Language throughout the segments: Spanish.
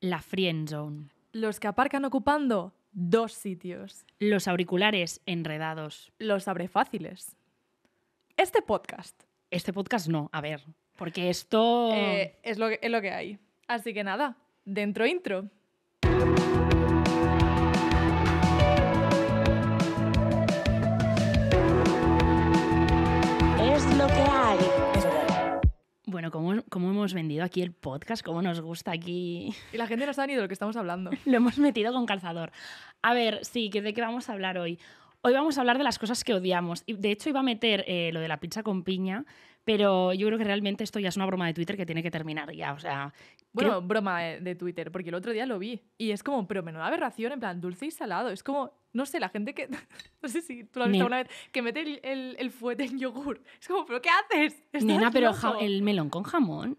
la friend zone. Los que aparcan ocupando dos sitios. Los auriculares enredados. Los abre fáciles. Este podcast. Este podcast no, a ver, porque esto... Eh, es, lo es lo que hay. Así que nada, dentro intro. Bueno, ¿cómo, hemos vendido aquí el podcast? ¿Cómo nos gusta aquí? Y la gente no sabe ni de lo que estamos hablando. lo hemos metido con calzador. A ver, sí, ¿de qué vamos a hablar hoy? Hoy vamos a hablar de las cosas que odiamos. De hecho, iba a meter eh, lo de la pizza con piña, pero yo creo que realmente esto ya es una broma de Twitter que tiene que terminar ya. O sea. Bueno, broma eh, de Twitter, porque el otro día lo vi. Y es como, pero menuda aberración, en plan, dulce y salado. Es como, no sé, la gente que. No sé si tú lo has visto alguna vez. Que mete el, el, fuete en yogur. Es como, ¿pero qué haces? Nena, pero el melón con jamón.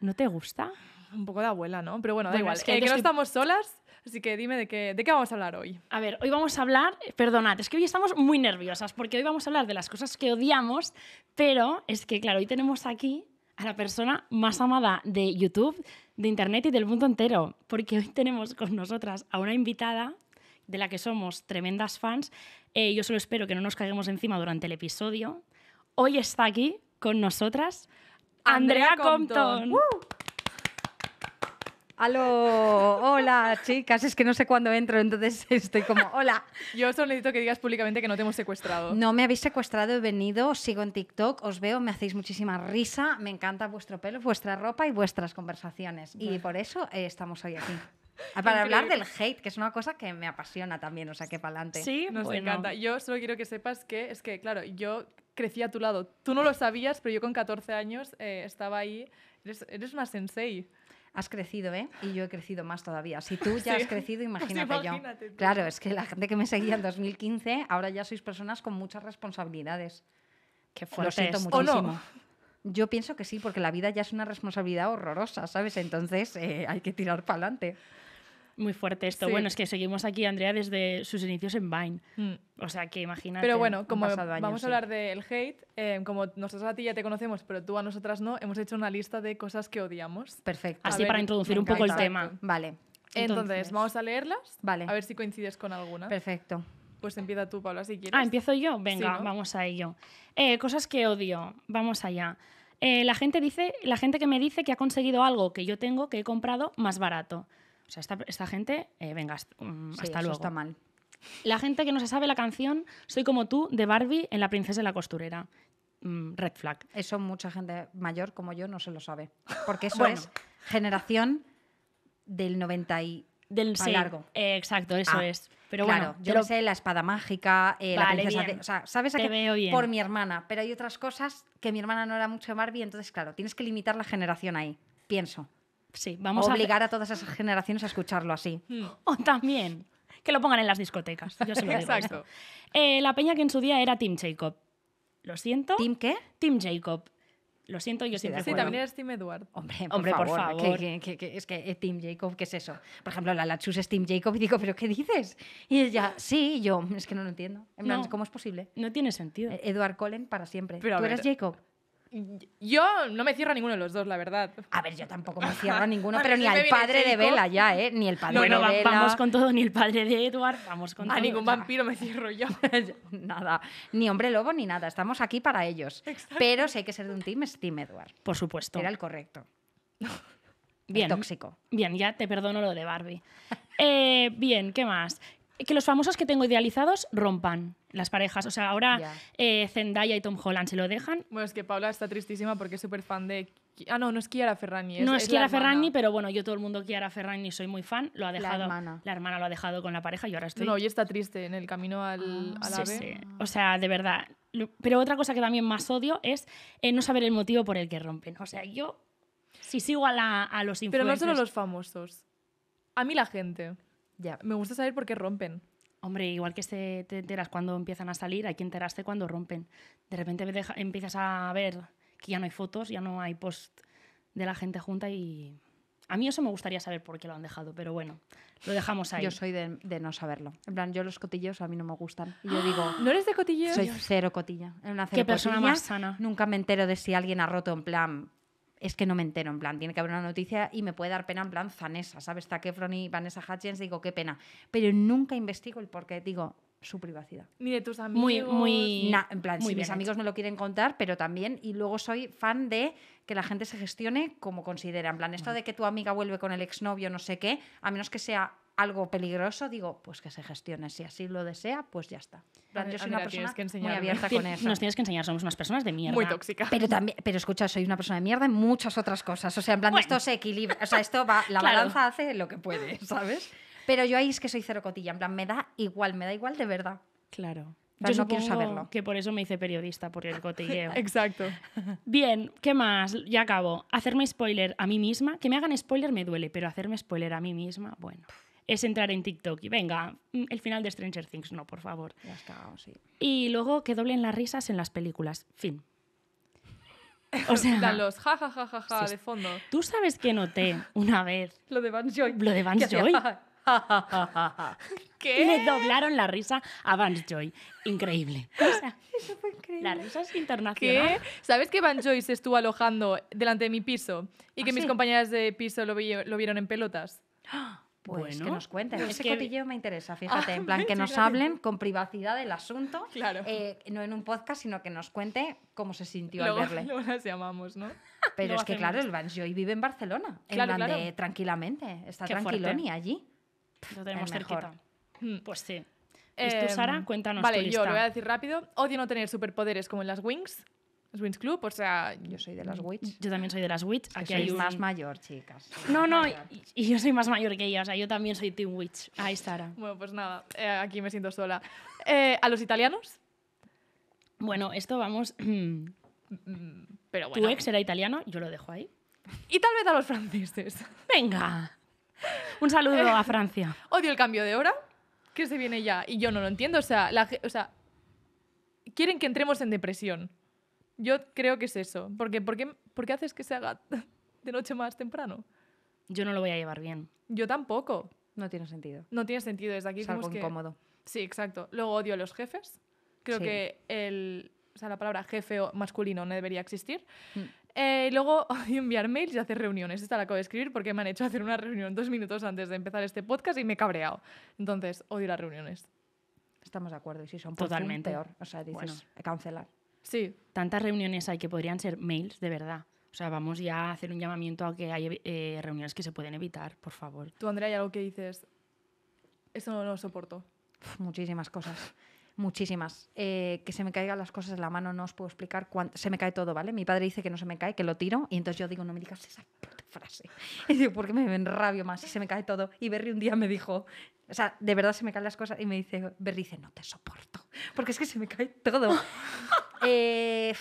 ¿No te gusta? Un poco de abuela, ¿no? Pero bueno, da igual. que eh, no estamos solas, así que dime de qué, de qué vamos a hablar hoy. A ver, hoy vamos a hablar, perdonad, es que hoy estamos muy nerviosas porque hoy vamos a hablar de las cosas que odiamos, pero es que, claro, hoy tenemos aquí a la persona más amada de YouTube, de Internet y del mundo entero, porque hoy tenemos con nosotras a una invitada de la que somos tremendas fans. Eh, yo solo espero que no nos caigamos encima durante el episodio. Hoy está aquí con nosotras Andrea, Compton. ¡Uh! hola chicas, es que no sé cuándo entro, entonces estoy como, hola. Yo solo necesito que digas públicamente que no te hemos secuestrado. No me habéis secuestrado, he venido, sigo en TikTok, os veo, me hacéis muchísima risa, me encanta vuestro pelo, vuestra ropa y vuestras conversaciones. Y por eso eh, estamos hoy aquí. Ah, para hablar del hate, que es una cosa que me apasiona también, o sea, que para adelante. Sí, nos encanta. Yo solo quiero que sepas que, es que, claro, yo crecí a tu lado. Tú no lo sabías, pero yo con 14 años eh, estaba ahí. Eres, eres, una sensei. Has crecido, ¿eh? Y yo he crecido más todavía. Si tú ya has crecido, imagínate, yo. Claro, es que la gente que me seguía en 2015, ahora ya sois personas con muchas responsabilidades. Qué Lo siento muchísimo. Yo pienso que sí, porque la vida ya es una responsabilidad horrorosa, ¿sabes? Entonces eh, hay que tirar para adelante muy fuerte esto. Bueno, es que seguimos aquí, Andrea, desde sus inicios en Vine. Mm. O sea, que imagina Pero bueno, como vamos a hablar del hate, em, como nosotros a ti ya te conocemos, pero tú a nosotras no, hemos hecho una lista de cosas que odiamos. Perfecto. Así para introducir un poco el tema. Vale. Entonces, vamos a leerlas. Vale. A ver si coincides con alguna. Perfecto. Pues empieza tú, Paula, si quieres. Ah, empiezo yo. Venga, vamos a ello. Eh, cosas que odio. Vamos allá. Eh, la gente dice, la gente que me dice que ha conseguido algo que yo tengo, que he comprado, más barato. O sea, esta, gente, eh, venga, hasta, mm, está mal. La gente que no se sabe la canción, soy como tú, de Barbie en La princesa de la costurera. Mm, red flag. Eso mucha gente mayor como yo no se lo sabe. Porque eso es generación del 90 y del sí, largo. Eh, exacto, eso ah, es. Pero claro, bueno, yo sé la espada mágica, eh, la princesa de, o sea, sabes a veo por mi hermana, pero hay otras cosas que mi hermana no era mucho Barbie, entonces claro, tienes que limitar la generación ahí, pienso. Sí, vamos a, Obligar a todas esas generaciones a escucharlo así. Mm. O también que lo pongan en las discotecas. Yo se lo digo. ¿eh? Exacto. Eh, la peña que en su día era Tim Jacob. Lo siento. ¿Tim qué? Tim Jacob. Lo siento, yo siempre. Sí, también eres Tim Edward. Hombre, por Hombre, favor. es que eh, Tim Jacob, ¿qué es eso? Por ejemplo, la Lachus es Tim Jacob y digo, ¿pero qué dices? Y ella, sí, yo, es que no lo entiendo. En ¿cómo es posible? No tiene sentido. Edward Cullen para siempre. Pero, ¿Tú eres Jacob? Yo no me cierro a ninguno de los dos, la verdad. A ver, yo tampoco me cierro a ninguno, pero ni al padre de Bella ya, ¿eh? Ni el padre de Vela. Vamos con todo, ni el padre de Edward, vamos con todo. A ningún vampiro me cierro yo. nada, ni hombre lobo ni nada, estamos aquí para ellos. Pero si hay que ser de un team, es Team Edward. Por supuesto. Era el correcto. Bien. tóxico. Bien, ya te perdono lo de Barbie. Eh, bien, ¿qué más? que los famosos que tengo idealizados rompan las parejas. O sea, ahora eh, Zendaya y Tom Holland se lo dejan. Bueno, es que Paula está tristísima porque es súper fan de... Ah, no, no es Kiara Ferrani. no es, Kiara Ferrani, pero bueno, yo todo el mundo Kiara Ferrani soy muy fan. Lo ha dejado, la hermana. lo ha dejado con la pareja y ahora estoy... No, y está triste en el camino al, ah. sí, Sí. O sea, de verdad. Pero otra cosa que también más odio es eh, no saber el motivo por el que rompen. O sea, yo si sigo a, los influencers... Pero no solo los famosos. A mí la gente. Me gusta saber por qué rompen. Hombre, igual que se este, te enteras cuando empiezan a salir, hay que enterarse cuando rompen. De repente empiezas a ver que ya no hay fotos, ya no hay post de la gente junta y... A mí eso me gustaría saber por qué lo han dejado, pero bueno, lo dejamos ahí. Yo soy de, no saberlo. En plan, yo los cotillos a mí no me gustan. yo digo... ¿No eres de cotillos? Soy cero cotilla. una ¿Qué persona más sana? Nunca me entero de si alguien ha roto en plan es que no me entero, en plan, tiene que haber una noticia y me puede dar pena, en plan, Zanesa, ¿sabes? Está Efron y Vanessa Hutchins, digo, qué pena. Pero nunca investigo el porqué, digo, su privacidad. Ni de tus amigos. Muy, muy. en plan, si mis amigos me lo quieren contar, pero también. Y luego soy fan de que la gente se gestione como considera. En plan, esto de que tu amiga vuelve con el exnovio, no sé qué, a menos que sea algo peligroso, digo, pues que se gestione. Si así lo desea, pues ya está. yo soy una persona muy abierta con eso. Nos tienes que enseñar, somos unas personas de mierda. Muy tóxica Pero también, pero escucha, soy una persona de mierda en muchas otras cosas. O sea, en plan, esto se equilibra. O sea, esto va, la balanza hace lo que puede, ¿sabes? Pero yo ahí es que soy cero cotilla. En plan, me da igual, me da igual de verdad. Claro. Yo no quiero saberlo. Que por eso me hice periodista, por el cotilleo. Exacto. Bien, ¿qué más? Ya acabo. Hacerme spoiler a mí misma. Que me hagan spoiler me duele, pero hacerme spoiler a mí misma, bueno es entrar en TikTok y venga, mm, el final de Stranger Things, no, por favor. Ya está, sí. Y luego que doblen las risas en las películas, fin. O sea, los ja, ja, ja, ja, de fondo. ¿Tú sabes que noté una vez? lo de Vance Joy. Lo de Joy. ¿Qué? Le doblaron la risa a van Joy. Increíble. Eso fue increíble. La risa es internacional. ¿Sabes que van Joy se estuvo alojando delante de mi piso y que mis ¿Ah, compañeras de piso lo, lo vieron en pelotas? ¿Ah, pues que nos cuenten. ese cotilleo me interesa, ah, fíjate, en plan que nos hablen con privacidad del asunto, eh, no en un podcast, sino que nos cuente cómo se sintió al verle. Luego las llamamos, ¿no? Pero es que claro, el Banjoy vive en Barcelona, en plan tranquilamente, está tranquilo, ni allí. Lo tenemos cerquita. Hmm. Pues sí. Em, ¿Y tú, Sara? Cuéntanos. Vale, tu lista. yo lo voy a decir rápido. Odio no tener superpoderes como en las Wings. Club? O sea, yo soy de las mm, Witch. Yo también soy de las Witch. Aquí hay más mayor, chicas. No, no, y, yo soy más mayor que ella. O sea, yo también soy Team Witch. Ahí estará. Bueno, pues nada, eh, aquí me siento sola. Eh, ¿A los italianos? Bueno, esto vamos... Pero bueno. Tu ex era italiano, yo lo dejo ahí. Y tal vez a los franceses. Venga. Un saludo a eh, Francia. Odio el cambio de hora, que se viene ya. Y yo no lo entiendo. O sea, la, o sea quieren que entremos en depresión. Yo creo que es eso. Porque, ¿por, qué, haces que se haga de noche más temprano? Yo no lo voy a llevar bien. Yo tampoco. No tiene sentido. No tiene sentido. Desde aquí es algo incómodo. Sí, exacto. Luego odio a los jefes. Creo que el, o sea, la palabra jefe masculino no debería existir. Mm. Eh, luego odio enviar mails y hacer reuniones. Esta la acabo de escribir porque me han hecho hacer una reunión dos minutos antes de empezar este podcast y me he cabreado. Entonces, odio las reuniones. Estamos de acuerdo. Y si son Totalmente. peor, o sea, dices, cancelar. Sí. Tantas reuniones hay que podrían ser mails, de verdad. O sea, vamos ya a hacer un llamamiento a que hay eh, reuniones que se pueden evitar, por favor. Tú, Andrea, hay algo que dices, eso no lo soporto. Muchísimas cosas muchísimas. Eh, que se me caigan las cosas en la mano, no os puedo explicar cuánto. Se me cae todo, ¿vale? Mi padre dice que no se me cae, que lo tiro, y entonces yo digo, no me digas esa frase. Y digo, porque me enrabio más y se me cae todo. Y Berry un día me dijo, o sea, de verdad se me caen las cosas, y me dice, Berry dice, no te soporto, porque es que se me cae todo. eh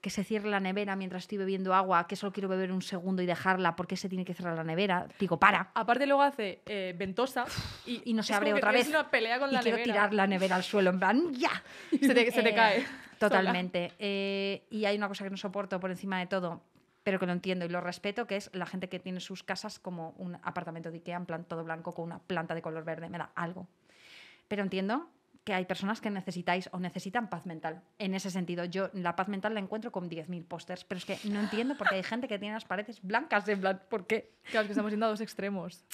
que se cierre la nevera mientras estoy bebiendo agua, que solo quiero beber un segundo y dejarla porque se tiene que cerrar la nevera. Digo, para. Aparte luego hace eh, ventosa y, no se abre otra vez. Una pelea con y quiero tirar la nevera al suelo, en plan, ya. Se te, eh, cae. Totalmente. Eh, y hay una cosa que no soporto por encima de todo, pero que lo entiendo y lo respeto, que es la gente que tiene sus casas como un apartamento de Ikea, en plan todo blanco con una planta de color verde. Me da algo. Pero entiendo que hay personas que necesitáis o necesitan paz mental. En ese sentido, yo la paz mental la encuentro con 10.000 pósters, pero es que no entiendo porque hay gente que tiene las paredes blancas de ¿Por qué? Claro, que estamos yendo a dos extremos.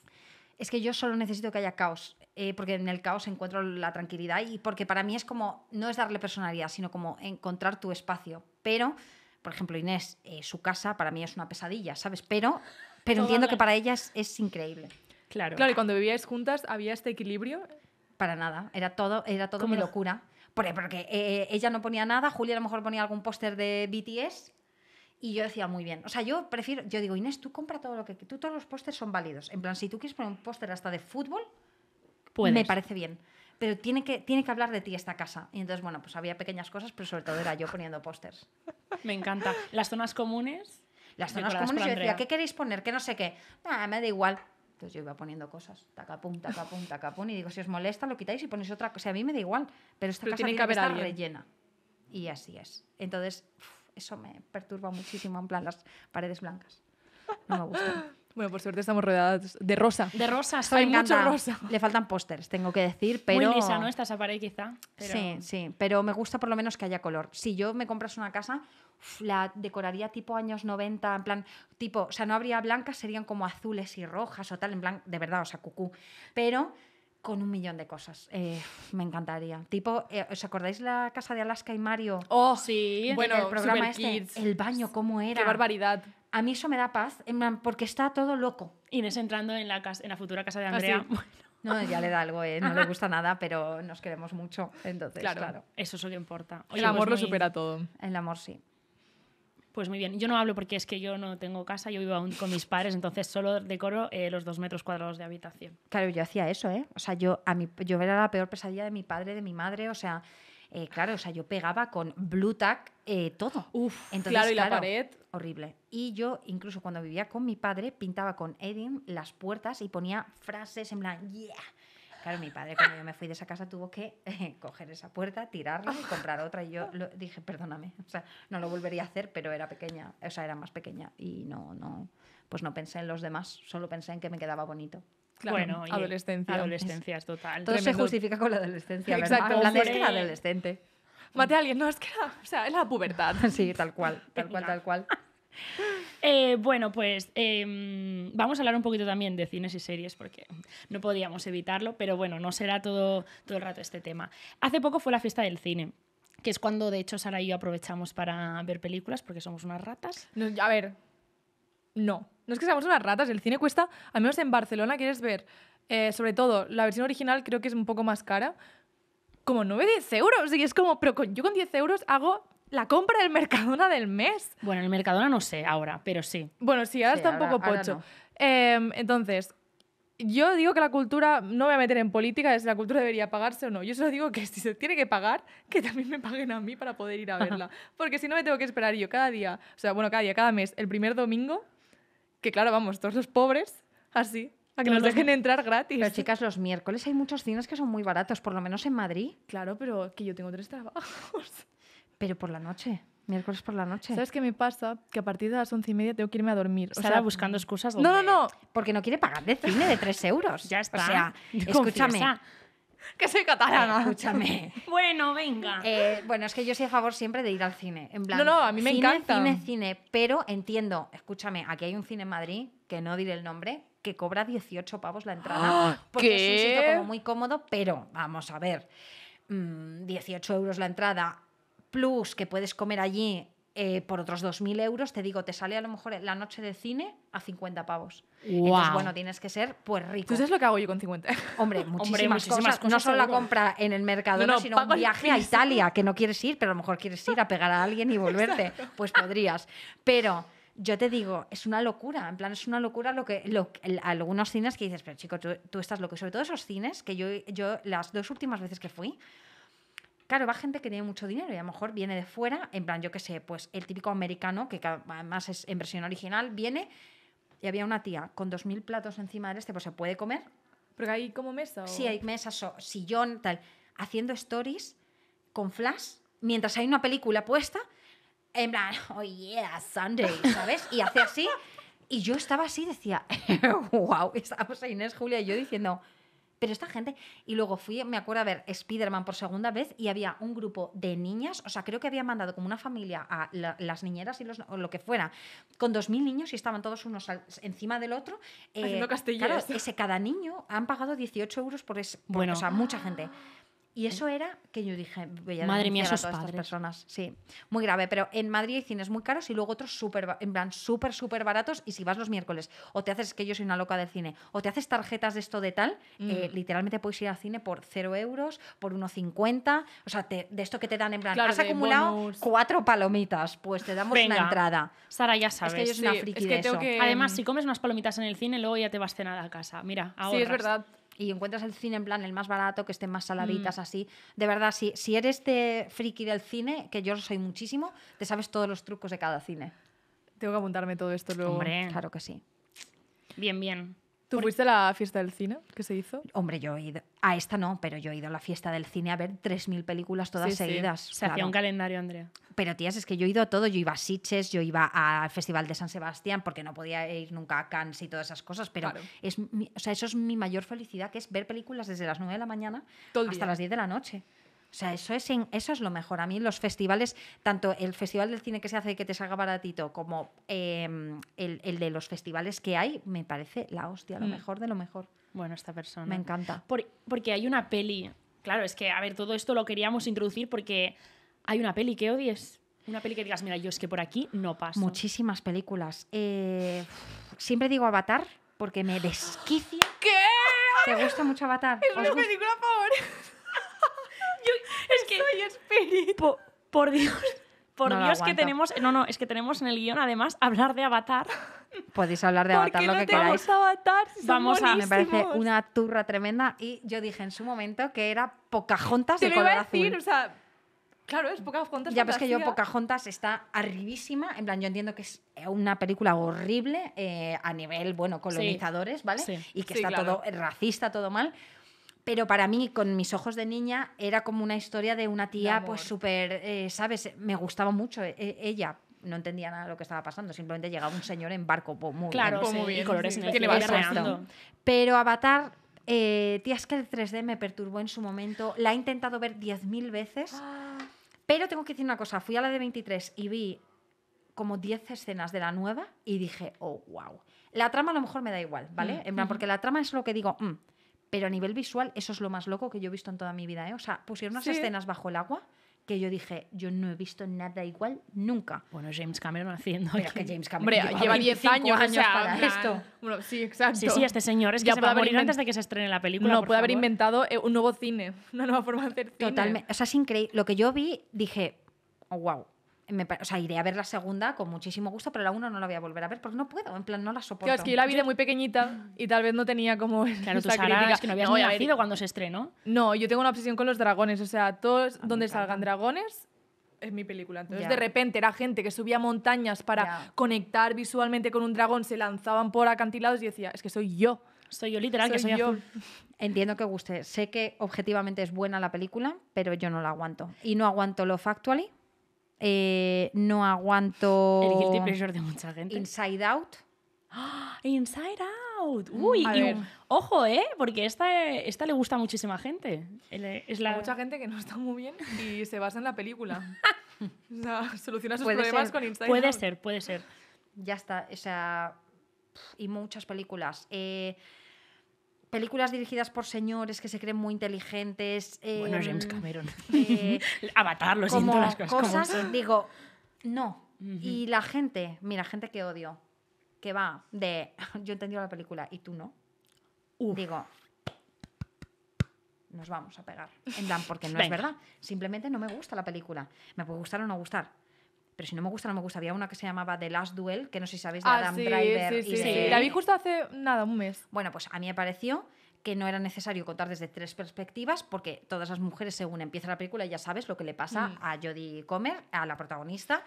Es que yo solo necesito que haya caos, eh, porque en el caos encuentro la tranquilidad y porque para mí es como, no es darle personalidad, sino como encontrar tu espacio. Pero, por ejemplo, Inés, eh, su casa para mí es una pesadilla, ¿sabes? Pero, pero entiendo que para ellas es, increíble. Claro. Claro, y cuando vivíais juntas había este equilibrio para nada, era todo, era todo mi locura. Porque, porque eh, eh, ella no ponía nada, Julia a lo mejor ponía algún póster de BTS y yo decía muy bien. O sea, yo prefiero, yo digo, Inés, tú compra todo lo que, tú todos los pósters son válidos. En plan, si tú quieres poner un póster hasta de fútbol, me parece bien. Pero tiene que, tiene que hablar de ti esta casa. Y entonces, bueno, pues había pequeñas cosas, pero sobre todo era yo poniendo pósters. me encanta. Las zonas comunes las zonas comunes yo decía, ¿qué queréis poner? Que no sé qué. Nah, me da igual. Entonces yo iba poniendo cosas, tacapum, tacapum, tacapum, y digo, si os molesta lo quitáis y ponéis otra cosa. O sea, a mí me da igual, pero esta casa tiene que, estar rellena. Y así es. Entonces, eso me perturba muchísimo, en plan las paredes blancas. No me gusta. Bueno, por suerte estamos rodeadas de rosa. De rosa, sí. Hay mucho rosa. Le faltan pósters, tengo que decir, pero... Muy lisa, ¿no? Estás a pared quizá. Sí, sí, pero me gusta por lo menos que haya color. Si yo me compras una casa, la decoraría tipo años 90, en plan, tipo, o sea, no habría blancas, serían como azules y rojas o tal, en plan, de verdad, o sea, cucú. Pero con un millón de cosas. Eh, me encantaría. Tipo, eh, ¿os acordáis la casa de Alaska y Mario? Oh, sí. Bueno, el programa este, el baño, ¿cómo era? Qué barbaridad a mí eso me da paz, porque está todo loco. Inés entrando en la, casa, en la futura casa de ah, Andrea. No, ya le da algo, eh, no le gusta nada, pero nos queremos mucho. Entonces, claro, eso es lo que importa. el pues amor lo supera todo. El amor sí. Pues muy bien, yo no hablo porque es que yo no tengo casa, yo vivo aún con mis padres, entonces solo decoro eh, los dos metros cuadrados de habitación. Claro, yo hacía eso, ¿eh? O sea, yo, a mí, yo era la peor pesadilla de mi padre, de mi madre, o sea, eh, claro, o sea, yo pegaba con blu Tack eh, todo. Uf, Entonces, claro, y la pared. Horrible. Y yo, incluso cuando vivía con mi padre, pintaba con Edim las puertas y ponía frases en plan, yeah. Claro, mi padre cuando yo me fui de esa casa tuvo que eh, coger esa puerta, tirarla y comprar otra. Y yo dije, perdóname, o sea, no lo volvería a hacer, pero era pequeña, o sea, era más pequeña y no, no, pues no pensé en los demás, solo pensé en que me quedaba bonito bueno, adolescencia. Adolescencia es total. Todo se justifica con la adolescencia, Exacto. La es que era adolescente. Mate a alguien, no, es que o sea, es la pubertad. sí, tal cual, tal cual, tal cual. Eh, bueno, pues em, vamos a hablar un poquito también de cines y series porque no podíamos evitarlo, pero bueno, no será todo, todo el rato este tema. Hace poco fue la fiesta del cine que es cuando de hecho Sara y yo aprovechamos para ver películas porque somos unas ratas. a ver, no. No es que seamos unas ratas, el cine cuesta, al menos en Barcelona quieres ver, eh, sobre todo la versión original creo que es un poco más cara, como 9, 10 euros. Y es como, pero yo con 10 euros hago la compra del Mercadona del mes. Bueno, el Mercadona no sé ahora, pero sí. Bueno, sí, ahora está un poco pocho. Em, entonces, yo digo que la cultura, no me voy a meter en política, es si la cultura debería pagarse o no. Yo solo digo que si se tiene que pagar, que también me paguen a mí para poder ir a verla. Porque si no me tengo que esperar yo cada día, o sea, bueno, cada día, cada mes, el primer domingo que claro, vamos, todos los pobres, así, a que nos dejen entrar gratis. Pero chicas, los miércoles hay muchos cines que son muy baratos, por lo menos en Madrid. Claro, pero que yo tengo tres trabajos. Pero por la noche. Miércoles por la noche. ¿Sabes qué me pasa? Que a partir de las once y media tengo que irme a dormir. O sea, buscando excusas. No, no, no. Porque no quiere pagar de cine de tres euros. ya está. O sea, escúchame. que soy catalana. Eh, escúchame. bueno, venga. Eh, bueno, es que yo soy a favor siempre de ir al cine. En plan, no, no, a mí me encanta. Cine, cine, pero entiendo, escúchame, aquí hay un cine en Madrid, que no diré el nombre, que cobra 18 pavos la entrada. ¡Ah! porque es un sitio como muy cómodo, pero vamos a ver, 18 mm, euros la entrada, plus que puedes comer allí eh, por otros 2.000 euros, te digo, te sale a lo mejor la noche de cine a 50 pavos. Entonces, bueno, tienes que ser pues rico. Entonces es lo que hago yo con 50. Hombre, muchísimas, cosas. No solo la compra en el mercado, sino un viaje a Italia, que no quieres ir, pero a lo mejor quieres ir a pegar a alguien y volverte. Pues podrías. Pero yo te digo, es una locura, en plan, es una locura lo que algunos cines que dices, pero chico, tú, estás loco. Sobre todo esos cines que yo, yo las dos últimas veces que fui, claro, va gente que tiene mucho dinero y a lo mejor viene de fuera, en plan, yo qué sé, pues el típico americano, que además es en versión original, viene y había una tía con dos mil platos encima de este, pues se puede comer. Porque hay como mesa. ¿o? Sí, hay mesas, o sillón, tal. Haciendo stories con flash mientras hay una película puesta, en plan, oh yeah, Sunday, ¿sabes? Y hace así. Y yo estaba así, decía, wow, estábamos Inés, Julia y yo diciendo, pero esta gente, y luego fui, me acuerdo a ver Spider-Man por segunda vez y había un grupo de niñas, o sea, creo que había mandado como una familia a las niñeras y los, o lo que fuera, con dos mil niños y estaban todos unos encima del otro. Haciendo eh, castellanos. Claro, ese cada niño han pagado 18 euros por, es, bueno, o sea, mucha gente. Y eso era que yo dije, madre mía, esos personas. Sí, muy grave. Pero en Madrid hay cines muy caros y luego otros súper, en plan, súper, súper baratos. Y si vas los miércoles, o te haces, que yo soy una loca del cine, o te haces tarjetas de esto de tal, eh, mm. literalmente puedes ir al cine por 0 euros, por 1,50. O sea, de esto que te dan en plan, has acumulado cuatro palomitas, pues te damos una entrada. Sara, ya sabes. Es que una Además, si comes unas palomitas en el cine, luego ya te vas cenada a casa. Mira, ahora. Sí, es verdad y encuentras el cine en plan el más barato, que estén más saladitas, mm. así. De verdad, si, si eres de friki del cine, que yo soy muchísimo, te sabes todos los trucos de cada cine. Tengo que apuntarme todo esto luego. Claro que sí. Bien, bien. ¿Tú fuiste a la fiesta del cine que se hizo? Hombre, yo he ido. A esta no, pero yo he ido a la fiesta del cine a ver 3.000 películas todas seguidas. Se hacía un calendario, Andrea. Pero tías, es que yo he ido a todo. Yo iba a Sitges, yo iba al Festival de San Sebastián, porque no podía ir nunca a Cannes y todas esas cosas. Pero es o sea, eso es mi mayor felicidad, que es ver películas desde las 9 de la mañana hasta las 10 de la noche. O sea, eso es, eso es lo mejor. A mí los festivales, tanto el festival del cine que se hace y que te salga baratito, como em, el, el, de los festivales que hay, me parece la hostia, lo mm. mejor de lo mejor. Bueno, esta persona. Me encanta. porque hay una peli. Claro, es que, a ver, todo esto lo queríamos introducir porque hay una peli que odies. Una peli que digas, mira, yo es que por aquí no pasa. Muchísimas películas. Eh, siempre digo Avatar porque me desquicia. ¿Qué? ¿Te gusta mucho Avatar? Es mi película favor por Dios. Por Dios que tenemos, no, no, es que tenemos en el guión además hablar de Avatar. Podéis hablar de Avatar lo no que queráis. Avatar, Vamos a, me parece una turra tremenda y yo dije en su momento que era Pocahontas de color a decir, azul. o sea, claro, es Pocahontas. Ya ves que yo Pocahontas está arribísima, en plan yo entiendo que es una película horrible eh, a nivel, bueno, colonizadores, ¿vale? Y que está todo racista, todo mal pero para mí, con mis ojos de niña, era como una historia de una tía, pues súper, eh, ¿sabes? Me gustaba mucho eh, eh, ella. No entendía nada de lo que estaba pasando, simplemente llegaba un señor en barco muy, muy y colores sí, en el Pero Avatar, eh, tías que el 3D me perturbó en su momento, la he intentado ver 10.000 veces, pero tengo que decir una cosa, fui a la de 23 y vi como 10 escenas de la nueva y dije, oh, wow. La trama a lo mejor me da igual, ¿vale? Mm, porque la trama es lo que digo, mm, pero a nivel visual, eso es lo más loco que yo he visto en toda mi vida. ¿eh? O sea, pusieron unas escenas bajo el agua que yo dije, yo no he visto nada igual nunca. Bueno, James Cameron haciendo. Pero que James Cameron Hombre, lleva 10 años, años para esto. sí, exacto. Sí, sí, este señor es ya que se va antes de que se estrene la película. No, puede haber inventado eh, un nuevo cine, una nueva forma de hacer cine. Totalmente. O sea, es increíble. Lo que yo vi, dije, oh, wow o sea, iré a ver la segunda con muchísimo gusto, pero la uno no la voy a volver a ver porque no puedo, en plan, no la soporto. es que yo la vi de muy pequeñita y tal vez no tenía como claro, tú que no habías no, cuando se estrenó. No, yo tengo una obsesión con los dragones, o sea, todos donde salgan dragones es mi película. Entonces, de repente era gente que subía montañas para conectar visualmente con un dragón, se lanzaban por acantilados y decía, es que soy yo. Soy yo literal, que soy yo. Entiendo que guste. Sé que objetivamente es buena la película, pero yo no la aguanto. Y no aguanto lo factually. Eh, no aguanto. El guilty de mucha gente. Inside Out. ¡Ah! Inside Out. Uy, ojo, ¿eh? Porque esta, esta le gusta a muchísima gente. Es la... mucha gente que no está muy bien y se basa en la película. o soluciona sus problemas con Inside puede Out. Puede ser, puede ser. Ya está, o sea. Y muchas películas. Eh, películas dirigidas por señores que se creen muy inteligentes. bueno, em, James Cameron. Eh, Avatar, lo siento, las cosas. como digo, no. Y la gente, mira, gente que odio, que va de yo he entendido la película y tú no. Digo, nos vamos a pegar. En plan, porque no es verdad. Simplemente no me gusta la película. Me puede gustar o no gustar pero si no me gusta, no me gusta. Había una que se llamaba The Last Duel, que no sé si sabéis, de ah, Adam Driver. La vi justo hace nada, un mes. Bueno, pues a mí me pareció que no era necesario contar desde tres perspectivas, porque todas las mujeres, según empieza la película, ya sabes lo que le pasa mm. a Jodie Comer, a la protagonista.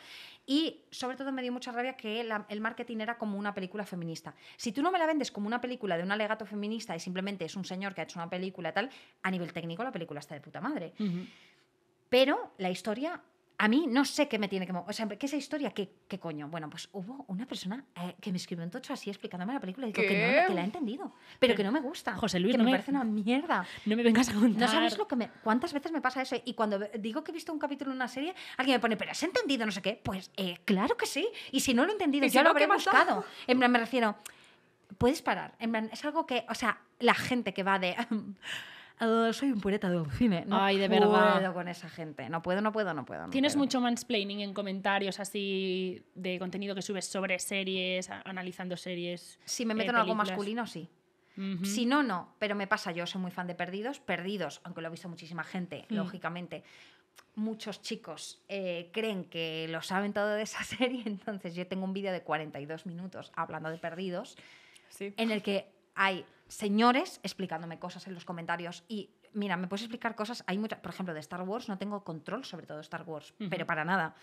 Y sobre todo me dio mucha rabia que el marketing era como una película feminista. Si tú no me la vendes como una película de un alegato feminista y simplemente es un señor que ha hecho una película tal, a nivel técnico la película está de puta madre. Pero la historia a mí no sé qué me tiene que mover. O sea, ¿qué es esa historia? ¿Qué, coño? Bueno, pues hubo una persona eh, que me escribió un tocho así explicándome la película y dijo que no, que la he entendido, pero, que no me gusta. José Luis, que no me, parece una mierda. No me vengas a contar. No sabes lo que me, cuántas veces me pasa eso. Y cuando digo que he visto un capítulo en una serie, alguien me pone, pero has entendido no sé qué. Pues eh, claro que sí. Y si no lo he entendido, yo lo habré buscado. En plan, me refiero, puedes parar. En plan, es algo que, o sea, la gente que va de. soy un pureta un cine. No Ay, de puedo con esa gente. No puedo, no puedo, no puedo. Tienes mucho mansplaining en comentarios así de contenido que subes sobre series, analizando series. Si me meto eh, en algo masculino, sí. Si no, no, pero me pasa, yo soy muy fan de Perdidos, Perdidos, aunque lo ha visto muchísima gente, hmm. lógicamente, muchos chicos eh, creen que lo saben todo de esa serie, entonces yo tengo un vídeo de 42 minutos hablando de Perdidos, en el que hay señores explicándome cosas en los comentarios y mira, me puedes explicar cosas, hay muchas, por ejemplo, de Star Wars no tengo control sobre todo Star Wars, pero para nada.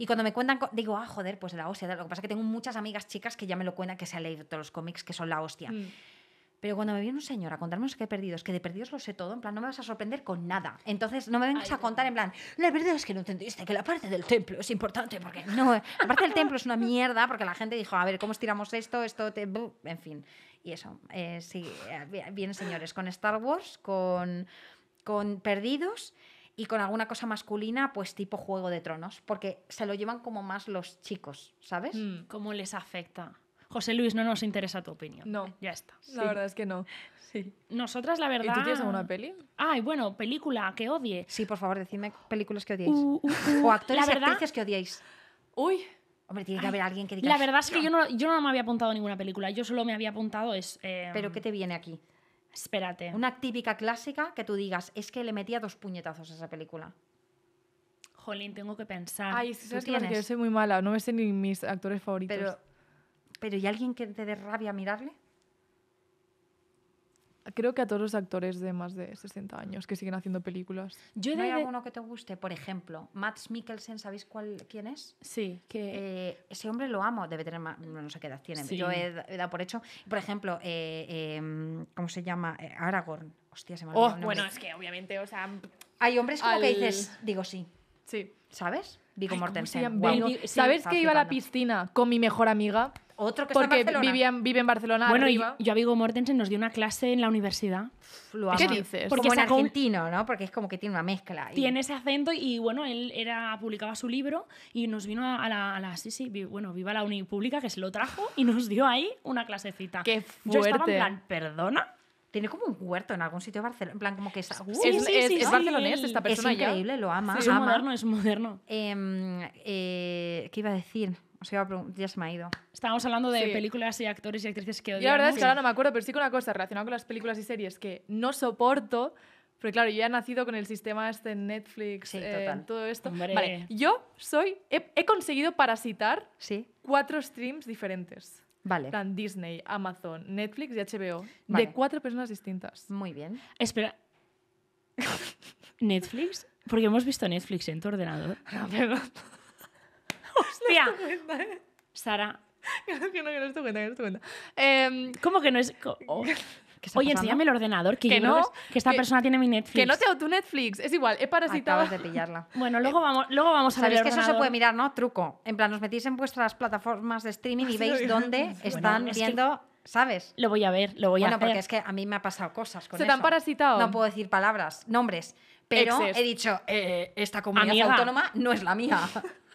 Y cuando me cuentan, digo, ah, joder, pues de la hostia. Lo que pasa es que tengo muchas amigas chicas que ya me lo cuentan, que se han leído todos los cómics, que son la hostia. Mm. Pero cuando me viene un señor a contarme que he perdido, es que de perdidos lo sé todo, en plan, no me vas a sorprender con nada. Entonces, no me vengas a contar en plan, la verdad es que no entendiste que la parte del templo es importante, porque no, la parte del templo es una mierda, porque la gente dijo, a ver, ¿cómo estiramos esto? Esto, te... en fin. Y eso, eh, sí, bien eh, señores, con Star Wars, con, con Perdidos y con alguna cosa masculina, pues tipo Juego de Tronos, porque se lo llevan como más los chicos, ¿sabes? Mm, ¿Cómo les afecta? José Luis, no nos interesa tu opinión. No. Ya está. La verdad es que no. Sí. Nosotras, la verdad. ¿Y tú tienes alguna peli? Ay, bueno, película que odie. Sí, por favor, decime películas que odiéis. Uh, uh, uh. O actores y actrices que odiéis. Uy, Hombre, tiene que haber alguien que diga. La verdad es que yo no, yo no me había apuntado ninguna película, yo solo me había apuntado es. Em, ¿Pero qué te viene aquí? Espérate. Una típica clásica que tú digas, es que le metía dos puñetazos a esa película. Jolín, tengo que pensar. Ay, yo soy muy mala, no me sé ni mis actores favoritos. Pero, pero ¿y alguien que te dé rabia mirarle? creo que a todos los actores de más de 60 años que siguen haciendo películas. hay alguno que te guste? Por ejemplo, Max Mikkelsen, ¿sabéis cuál, quién es? Sí. Que... Eh, ese hombre lo amo, debe tener más, no sé qué edad tiene, yo he, dado por hecho. Por ejemplo, eh, em, ¿cómo se llama? Eh, Aragorn. Hostia, se me ha oh, Bueno, es que obviamente, o sea... Hay hombres como que dices, digo sí. Sí. ¿Sabes? Vigo Mortensen. ¿Sabes que iba a la piscina con mi mejor amiga? Otro que Porque está en Porque vive en Barcelona. Bueno, yo a Vigo Mortensen nos dio una clase en la universidad. Lo ¿Qué dices? Porque como en argentino, ¿no? Porque es como que tiene una mezcla. Tiene ese acento y bueno, él era, publicaba su libro y nos vino a la, sí, sí, bueno, viva la Uni Pública que se lo trajo y nos dio ahí una clasecita. Qué fuerte. Yo estaba en plan, perdona. Tiene como un huerto en algún sitio de Barcelona. En plan, como que es. es, barcelonés esta persona. ya. Es increíble, lo ama. Es moderno, es moderno. Em, eh, ¿Qué iba a decir? O sea, ya se me ha ido. Estábamos hablando de películas y actores y actrices que odio. Yo la verdad es que ahora no me acuerdo, pero sí con una cosa relacionada con las películas y series que no soporto, porque claro, yo ya he nacido con el sistema este de Netflix, y eh, todo esto. Vale, yo soy, he, conseguido parasitar cuatro streams diferentes. Vale. Disney, Amazon, Netflix y HBO. De cuatro personas distintas. Muy bien. Espera. ¿Netflix? Porque hemos visto Netflix en tu ordenador. ¡Hostia! ¿eh? Sara. que no, es tu cuenta, no cuenta. ¿Cómo que no es...? Oye, enséñame el ordenador, que, esta persona tiene mi Netflix. Que no tengo tu Netflix, es igual, he parasitado. Acabas de pillarla. Bueno, luego eh, vamos, luego vamos a ver. Sabéis que eso se puede mirar, ¿no? Truco. En plan, os metís en vuestras plataformas de streaming ah, y veis dónde están viendo. ¿Sabes? Lo voy a ver, lo voy a ver. Bueno, porque es que a mí me ha pasado cosas con ¿Se eso. ¿Se te han parasitado? No puedo decir palabras, nombres. Pero he dicho, eh, esta comunidad autónoma no es la mía.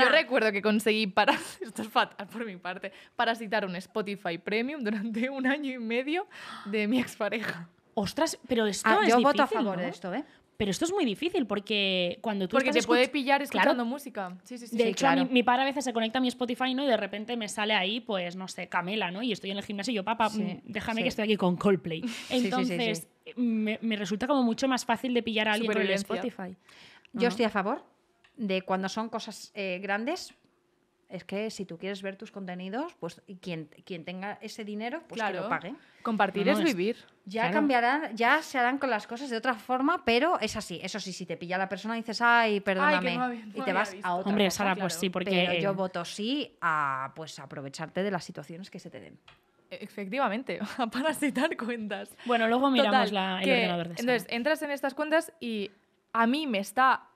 Yo recuerdo que conseguí para esto es fatal por mi parte, parasitar un Spotify Premium durante un año y medio de mi expareja. Ostras, pero esto ah, yo voto a favor de esto, ¿eh? Pero esto es muy difícil porque cuando tú. Porque se puede pillar escuchando música. Sí, sí, sí. De hecho, mi, mi, padre a veces se conecta a mi Spotify ¿no? y de repente me sale ahí, pues, no sé, Camela, ¿no? Y estoy en el gimnasio y yo, papá, mm, déjame que estoy aquí con Coldplay. Entonces, me, resulta como mucho más fácil de pillar algo alguien el Spotify. Yo estoy a favor de cuando son cosas eh, grandes, es que si tú quieres ver tus contenidos, pues quien, quien tenga ese dinero, pues que lo pague. Compartir es vivir. Ya cambiarán, ya se harán con las cosas de otra forma, pero es así. Eso sí, si te pilla la persona dices, ay, perdóname, y te vas a otra Hombre, Sara, pues sí, porque... yo voto sí a pues, aprovecharte de las situaciones que se te den. E, efectivamente, a parasitar cuentas. Bueno, luego miramos la, el ordenador de Entonces, entras en estas cuentas y a mí me está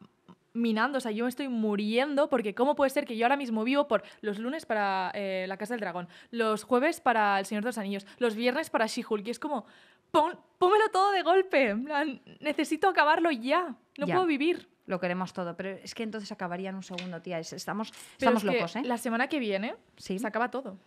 minando, o sea, yo me estoy muriendo porque cómo puede ser que yo ahora mismo vivo por los lunes para eh, La Casa del Dragón, los jueves para El Señor de los Anillos, los viernes para She-Hulk, y es como, pon, todo de golpe, necesito acabarlo ya, no puedo vivir. Lo queremos todo, pero es que entonces acabaría en un segundo, tía, estamos, estamos locos, ¿eh? La semana que viene se acaba todo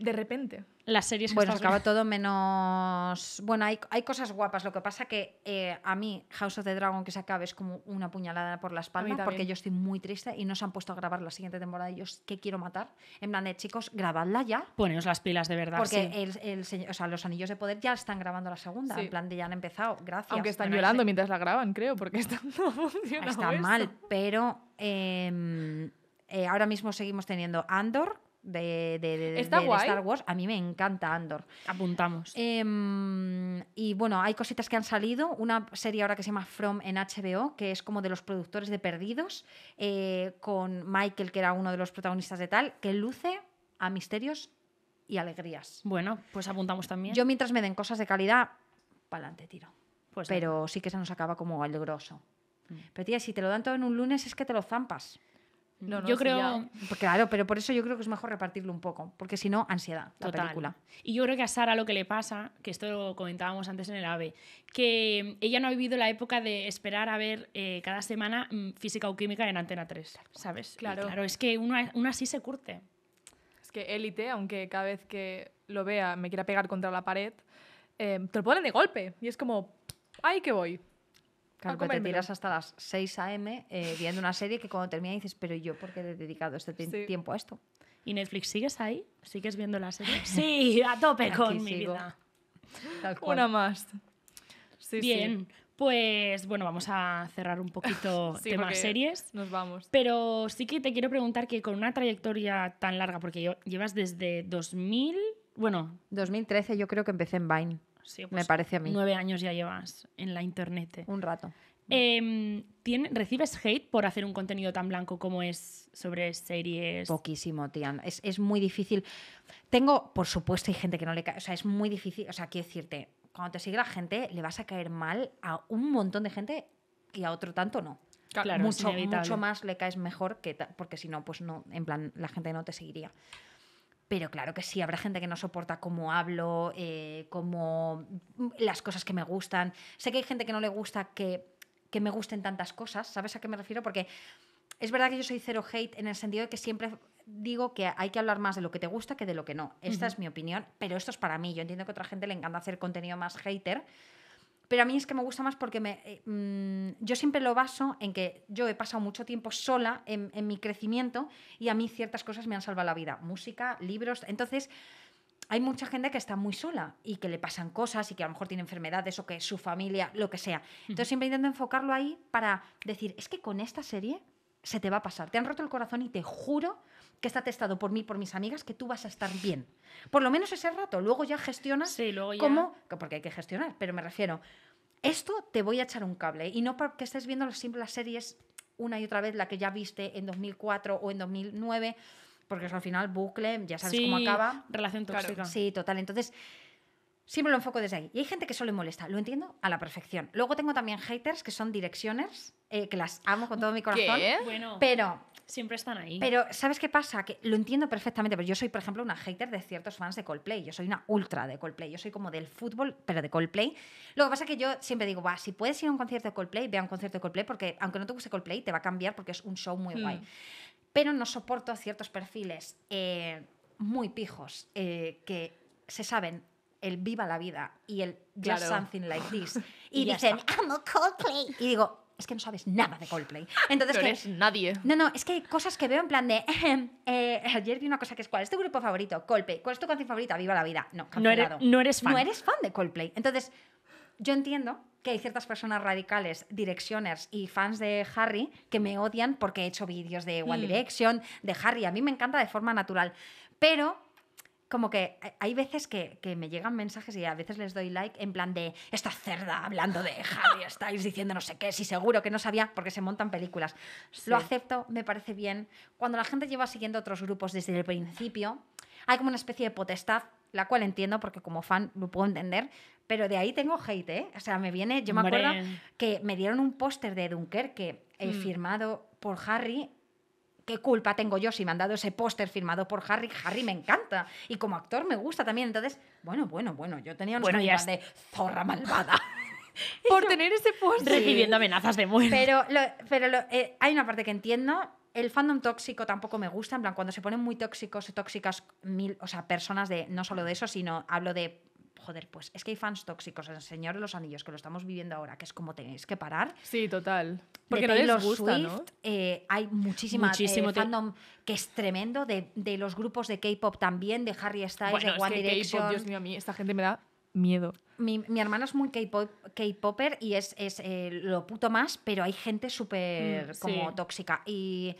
de repente. Las series Bueno, se acaba todo menos. Bueno, hay, cosas guapas. Lo que pasa que eh, a mí, House of the Dragon que se acabe es como una puñalada por la espalda, porque yo estoy muy triste y no se han puesto a grabar la siguiente temporada. Y yo que quiero matar. En plan de, chicos, grabadla ya. Poneos las pilas de verdad. Porque el, los anillos de poder ya están grabando la segunda. En plan de, ya han empezado. Gracias. Aunque están llorando mientras la graban, creo, porque no funciona Está mal, pero. Em, eh, ahora mismo seguimos teniendo Andor, de, de, de, Star Wars. A mí me encanta Andor. Apuntamos. Em, y bueno, hay cositas que han salido. Una serie ahora que se llama From en HBO, que es como de los productores de Perdidos, eh, con Michael, que era uno de los protagonistas de tal, que luce a misterios y alegrías. Bueno, pues apuntamos también. Yo mientras me den cosas de calidad, pa'lante tiro. Pues Pero sí que se nos acaba como el grosso. Mm. Pero tía, si te lo dan todo en un lunes es que te lo zampas yo creo. Eh. Pues claro, pero por eso yo creo que es mejor repartirlo un poco, porque si no, ansiedad la película. Y yo creo que a Sara lo que le pasa, que esto lo comentábamos antes en el AVE, que ella no ha vivido la época de esperar a ver eh, cada semana mm, física o química en Antena 3, ¿sabes? Claro. claro, es que uno, uno así se curte. Es que élite, aunque cada vez que lo vea me quiera pegar contra la pared, eh, te lo ponen de golpe. Y es como, ¡ay, que voy! Claro, que te tiras hasta las 6 a.m. Eh, viendo una serie que cuando termina dices, pero yo, ¿por qué he dedicado este tiempo a esto? ¿Y Netflix sigues ahí? ¿Sigues viendo la serie? sí, a tope con mi vida. Una más. Bien, pues bueno, vamos a cerrar un poquito temas series. Nos vamos. Pero sí que te quiero preguntar que con una trayectoria tan larga, porque llevas desde 2000, bueno. 2013 yo creo que empecé en Vine me pues parece a mí. Nueve años ya llevas en la internet. Un rato. Eh, ¿Recibes hate por hacer un contenido tan blanco como es sobre series? Poquísimo, tía. Es, es muy difícil. Tengo, por supuesto, hay gente que no le cae. O sea, es muy difícil. O sea, quiero decirte, cuando te sigue la gente, le vas a caer mal a un montón de gente y a otro tanto no. Claro, mucho, mucho más le caes mejor que porque si no, pues no, en plan, la gente no te seguiría pero claro que sí, habrá gente que no soporta cómo hablo, eh, como mm, las cosas que me gustan. Sé que hay gente que no le gusta que, me gusten tantas cosas, ¿sabes a qué me refiero? Porque es verdad que yo soy cero hate en el sentido de que siempre digo que hay que hablar más de lo que te gusta que de lo que no. Esta es mi opinión, pero esto es para mí. Yo entiendo que a otra gente le encanta hacer contenido más hater. Pero a mí es que me gusta más porque eh, mm, yo siempre lo baso en que yo he pasado mucho tiempo sola en, mi crecimiento y a mí ciertas cosas me han salvado la vida. Música, libros. Entonces, hay mucha gente que está muy sola y que le pasan cosas y que a lo mejor tiene enfermedades o que su familia, lo que sea. Entonces, siempre intento enfocarlo ahí para decir, es que con esta serie se te va a pasar. Te han roto el corazón y te juro que está testado por mí, por mis amigas, que tú vas a estar bien. Por lo menos ese rato. Luego ya gestionas sí, luego ya... cómo, porque hay que gestionar, pero me refiero, esto te voy a echar un cable y no porque estés viendo siempre las series una y otra vez, la que ya viste en 2004 o en 2009, porque es al final bucle, ya sabes cómo acaba. Relación tóxica. Sí, total. Entonces, siempre lo enfoco desde ahí. Y hay gente que solo molesta, lo entiendo a la perfección. Luego tengo también haters que son direcciones, eh, que las amo con todo mi corazón. Bueno. Pero siempre están ahí. Pero ¿sabes qué pasa? Que lo entiendo perfectamente, pero yo soy, por ejemplo, una hater de ciertos fans de Coldplay. Yo soy una ultra de Coldplay. Yo soy como del fútbol, pero de Coldplay. Lo que pasa es que yo siempre digo, va, si puedes ir a un concierto de Coldplay, ve a un concierto de Coldplay, porque aunque no te guste Coldplay, te va a cambiar porque es un show muy hmm. guay. Pero no soporto ciertos perfiles eh, muy pijos eh, que se saben el viva la vida y el just something like this. Y, y dicen, amo Coldplay. Y digo, es que no sabes nada de Coldplay. Entonces, no eres nadie. No, no, es que hay cosas que veo en plan de. Eh, ayer vi una cosa que es: ¿cuál es tu grupo favorito? Coldplay. ¿Cuál es tu canción favorita? Viva la vida. No, no eres, no eres fan. No eres fan de Coldplay. Entonces, yo entiendo que hay ciertas personas radicales, direccioners y fans de Harry que me odian porque he hecho vídeos de One mm. Direction, de Harry. A mí me encanta de forma natural. Pero como que hay veces que, me llegan mensajes y a veces les doy like en plan de esta cerda hablando de Harry, estáis diciendo no sé qué, si seguro que no sabía, porque se montan películas. Lo acepto, me parece bien. Cuando la gente lleva siguiendo otros grupos desde el principio, hay como una especie de potestad, la cual entiendo porque como fan lo puedo entender, pero de ahí tengo hate, ¿eh? O sea, me viene, yo me acuerdo que me dieron un póster de Dunkerque que eh, mm. firmado por Harry ¿Qué culpa tengo yo si me han dado ese póster firmado por Harry? Harry me encanta y como actor me gusta también. Entonces, bueno, bueno, bueno, yo tenía unos bueno, de zorra malvada. por tener ese póster. Recibiendo amenazas de muerte. Pero, pero eh, hay una parte que entiendo el fandom tóxico tampoco me gusta, en plan, cuando se ponen muy tóxicos, y tóxicas mil, o sea, personas de, no solo de eso, sino hablo de joder, pues es que hay fans tóxicos en el Señor de los Anillos, que lo estamos viviendo ahora, que es como tenéis que parar. Sí, total. Porque no les gusta, ¿no? Eh, hay muchísima eh, Muchísimo fandom que es tremendo, de, de los grupos de K-pop también, de Harry Styles, de One es Direction. Dios mío, a mí esta gente me da miedo. Mi, mi, hermana es muy K-popper y es, es eh, lo puto más, pero hay gente súper mm, como tóxica. Y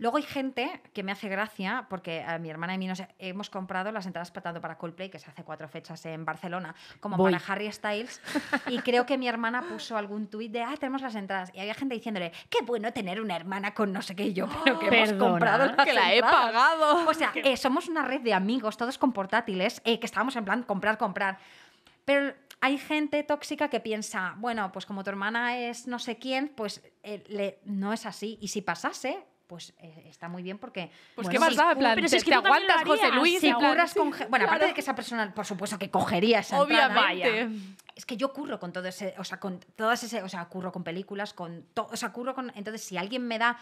Luego hay gente que me hace gracia, porque a mi hermana y a mí nos hemos comprado las entradas tanto para Coldplay, que se hace cuatro fechas en Barcelona, como para Harry Styles. Y creo que mi hermana puso algún tuit de, ah, tenemos las entradas. Y había gente diciéndole, qué bueno tener una hermana con no sé qué yo, pero que hemos comprado las que la he pagado. O sea, eh, somos una red de amigos, todos con portátiles, eh, que estábamos en plan comprar, comprar. Pero hay gente tóxica que piensa, bueno, pues como tu hermana es no sé quién, pues eh, no es así. Y si pasase, pues eh, está muy bien porque. Pues qué más es que te aguantas, José Luis. Si curras con, bueno, aparte de que esa persona, por supuesto, que cogería esa ¿eh? Obviamente. es que yo curro con todo ese, o sea, con todas ese, o sea, curro con películas, con todo, o sea, curro con, entonces si alguien me da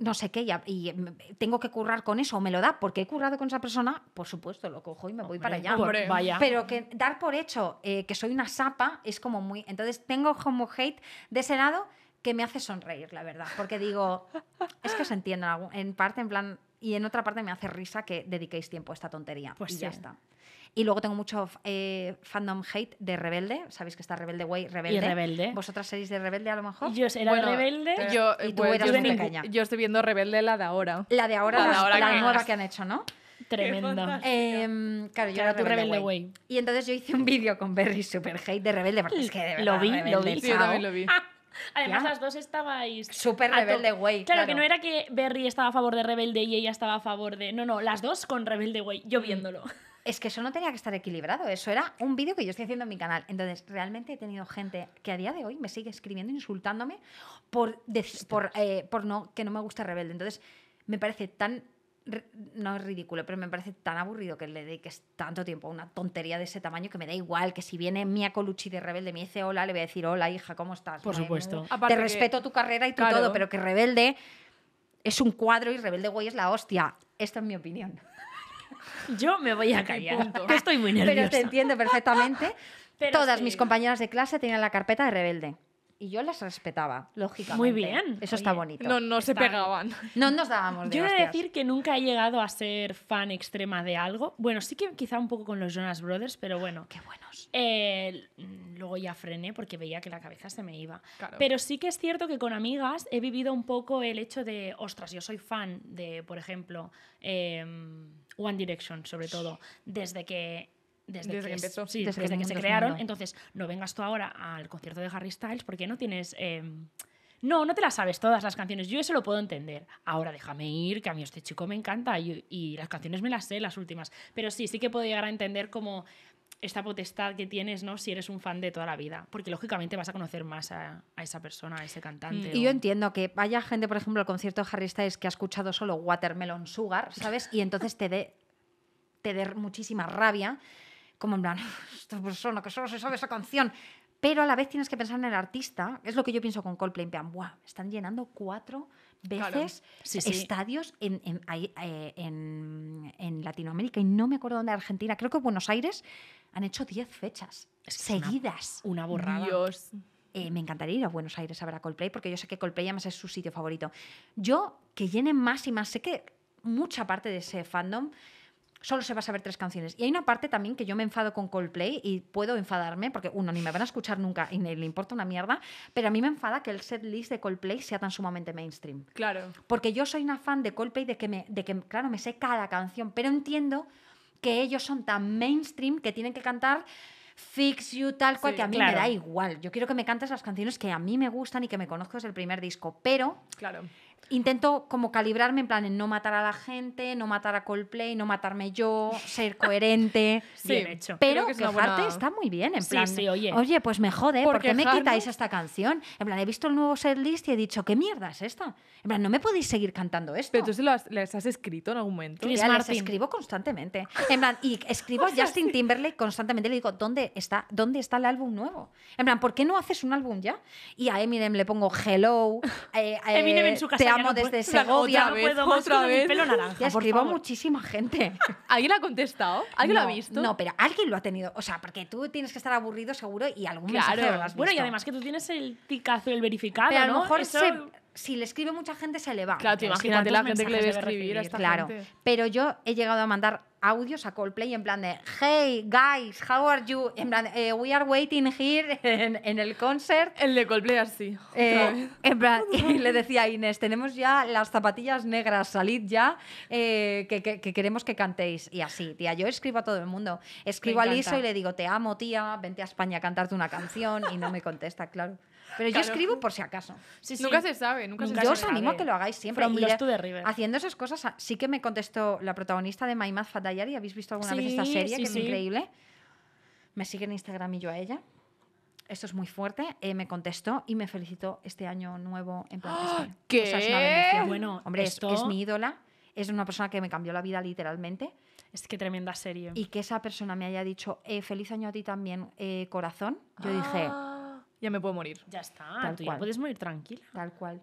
no sé qué, y tengo que currar con eso, o me lo da porque he currado con esa persona, por supuesto, lo cojo y me voy para allá. vaya. Pero que dar por hecho eh, que soy una sapa es como muy. Entonces tengo como hate de ese lado me hace sonreír, la verdad, porque digo, es que se entiendo en parte, en plan, y en otra parte me hace risa que dediquéis tiempo a esta tontería. Pues y ya está. Y luego tengo mucho eh, fandom hate de Rebelde. Sabéis que está Rebelde Way, Rebelde. ¿Vosotras seréis de Rebelde a lo mejor? Yo era Rebelde. Yo, y tú pues, eras yo estoy viendo Rebelde la de ahora. La de ahora, la, que nueva que han hecho, ¿no? Tremenda. Em, claro, yo era Rebelde, Y entonces yo hice un vídeo con Berry Super Hate de Rebelde, porque es que Lo vi, lo vi. Además, las dos estabais. Súper rebelde, güey. Claro, que no era que Berry estaba a favor de rebelde y ella estaba a favor de. No, no, las dos con rebelde, güey, yo mm. viéndolo. Es que eso no tenía que estar equilibrado. Eso era un vídeo que yo estoy haciendo en mi canal. Entonces, realmente he tenido gente que a día de hoy me sigue escribiendo, insultándome por, por, eh, por no, que no me gusta rebelde. Entonces, me parece tan no es ridículo, pero me parece tan aburrido que le dediques tanto tiempo a una tontería de ese tamaño que me da igual que si viene Mia Colucci de Rebelde me dice hola, le voy a decir hola, hija, ¿cómo estás? Por supuesto. Te respeto tu carrera y tu todo, pero que Rebelde es un cuadro y Rebelde Güey es la hostia. Esta es mi opinión. Yo me voy a callar, estoy muy nerviosa. Pero te entiendo perfectamente. Todas mis compañeras de clase tenían la carpeta de Rebelde y yo las respetaba, lógicamente. Muy bien. Eso está bonito. No, no se pegaban. No nos dábamos de Yo iba a decir que nunca he llegado a ser fan extrema de algo. Bueno, sí que quizá un poco con los Jonas Brothers, pero bueno. Qué buenos. Eh, luego ya frené porque veía que la cabeza se me iba. Pero sí que es cierto que con amigas he vivido un poco el hecho de, ostras, yo soy fan de, por ejemplo, eh, One Direction, sobre todo, desde que desde, que, empezó. Sí, desde, que, se crearon. Entonces, no vengas tú ahora al concierto de Harry Styles porque no tienes... Em, no, no te las sabes todas las canciones. Yo eso lo puedo entender. Ahora déjame ir, que a mí este chico me encanta y, las canciones me las sé, las últimas. Pero sí, sí que puedo llegar a entender como esta potestad que tienes, ¿no? Si eres un fan de toda la vida. Porque lógicamente vas a conocer más a, esa persona, a ese cantante. Y yo entiendo que haya gente, por ejemplo, al concierto de Harry Styles que ha escuchado solo Watermelon Sugar, ¿sabes? Y entonces te te dé muchísima rabia como en plan, esta persona que solo se sabe esa canción. Pero a la vez tienes que pensar en el artista, es lo que yo pienso con Coldplay, en plan, Están llenando cuatro veces estadios eh, en, en, Latinoamérica y no me acuerdo dónde, Argentina, creo que Buenos Aires, han hecho diez fechas seguidas. Una, borrada. Eh, me encantaría ir a Buenos Aires a ver a Coldplay porque yo sé que Coldplay además es su sitio favorito. Yo que llenen más y más, sé que mucha parte de ese fandom solo se va a saber tres canciones. Y hay una parte también que yo me enfado con Coldplay y puedo enfadarme porque, uno, ni me van a escuchar nunca y ni le importa una mierda, pero a mí me enfada que el set list de Coldplay sea tan sumamente mainstream. Claro. Porque yo soy una fan de Coldplay de que, me, de que claro, me sé cada canción, pero entiendo que ellos son tan mainstream que tienen que cantar Fix You, tal cual, que a mí me da igual. Yo quiero que me cantes las canciones que a mí me gustan y que me conozco desde el primer disco, pero... Claro intento como calibrarme en plan en no matar a la gente, no matar a Coldplay, no matarme yo, ser coherente. bien hecho. Pero que está muy bien, en plan. oye. oye. pues me jode, ¿por, qué me quitáis esta canción? En plan, he visto el nuevo setlist y he dicho, ¿qué mierda es esta? En plan, no me podéis seguir cantando esto. Pero tú se lo has, escrito en algún momento. les escribo constantemente. En plan, y escribo a Justin Timberlake constantemente, le digo, ¿dónde está, ¿dónde está el álbum nuevo? En plan, ¿por qué no haces un álbum ya? Y a Eminem le pongo Hello. Eh, Eminem en eh, su casa amo desde Segovia. Otra vez, otra vez. Pelo naranja, muchísima gente. ¿Alguien ha contestado? ¿Alguien lo ha visto? No, pero alguien lo ha tenido. O sea, porque tú tienes que estar aburrido seguro y algún mensaje lo has visto. Bueno, y además que tú tienes el ticazo, el verificado, pero a lo mejor si le escribe mucha gente se le va. Claro, te imagínate la gente que le debe escribir a esta Claro, pero yo he llegado a mandar audios a Coldplay en plan de Hey guys, how are you? En plan, eh, we are waiting here en, el concert. El de Coldplay así. Eh, en plan, le decía a Inés, tenemos ya las zapatillas negras, salid ya, eh, que, queremos que cantéis. Y así, tía, yo escribo a todo el mundo. Escribo a Liso y le digo, te amo, tía, vente a España a cantarte una canción y no me contesta, claro. Pero yo escribo por si acaso. Nunca se sabe, nunca, yo os animo a que lo hagáis siempre. haciendo esas cosas, sí que me contestó la protagonista de My Math Fatal y Yari. ¿Habéis visto alguna vez esta serie? que es increíble. Me sigue en Instagram y yo a ella. Esto es muy fuerte. Eh, me contestó y me felicitó este año nuevo en ¡Ah! ¿Qué? es Bueno, Hombre, esto... es, mi ídola. Es una persona que me cambió la vida literalmente. Es que tremenda serie. Y que esa persona me haya dicho, eh, feliz año a ti también, eh, corazón. Yo dije, ¡Ah! ya me puedo morir. Ya está, tú ya puedes morir tranquila. Tal cual.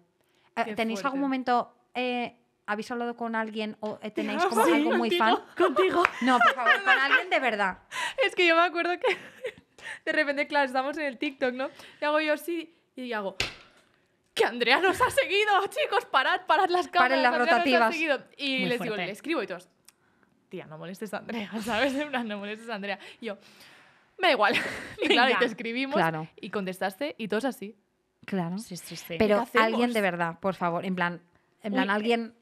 ¿Tenéis algún momento ¿habéis hablado con alguien o tenéis como algo muy fan? Contigo. No, por favor, con alguien de verdad. Es que yo me acuerdo que de repente, claro, estamos en el TikTok, ¿no? Y hago yo sí y hago que Andrea nos ha seguido, chicos, parad, parad las cámaras. Paren las rotativas. Y les digo, le escribo y todos, tía, no molestes a Andrea, ¿sabes? no molestes a Andrea. Y yo, me da igual. y claro, y te escribimos claro. y contestaste y todos así. Claro. Sí, sí, sí. Pero alguien de verdad, por favor, en plan, en plan alguien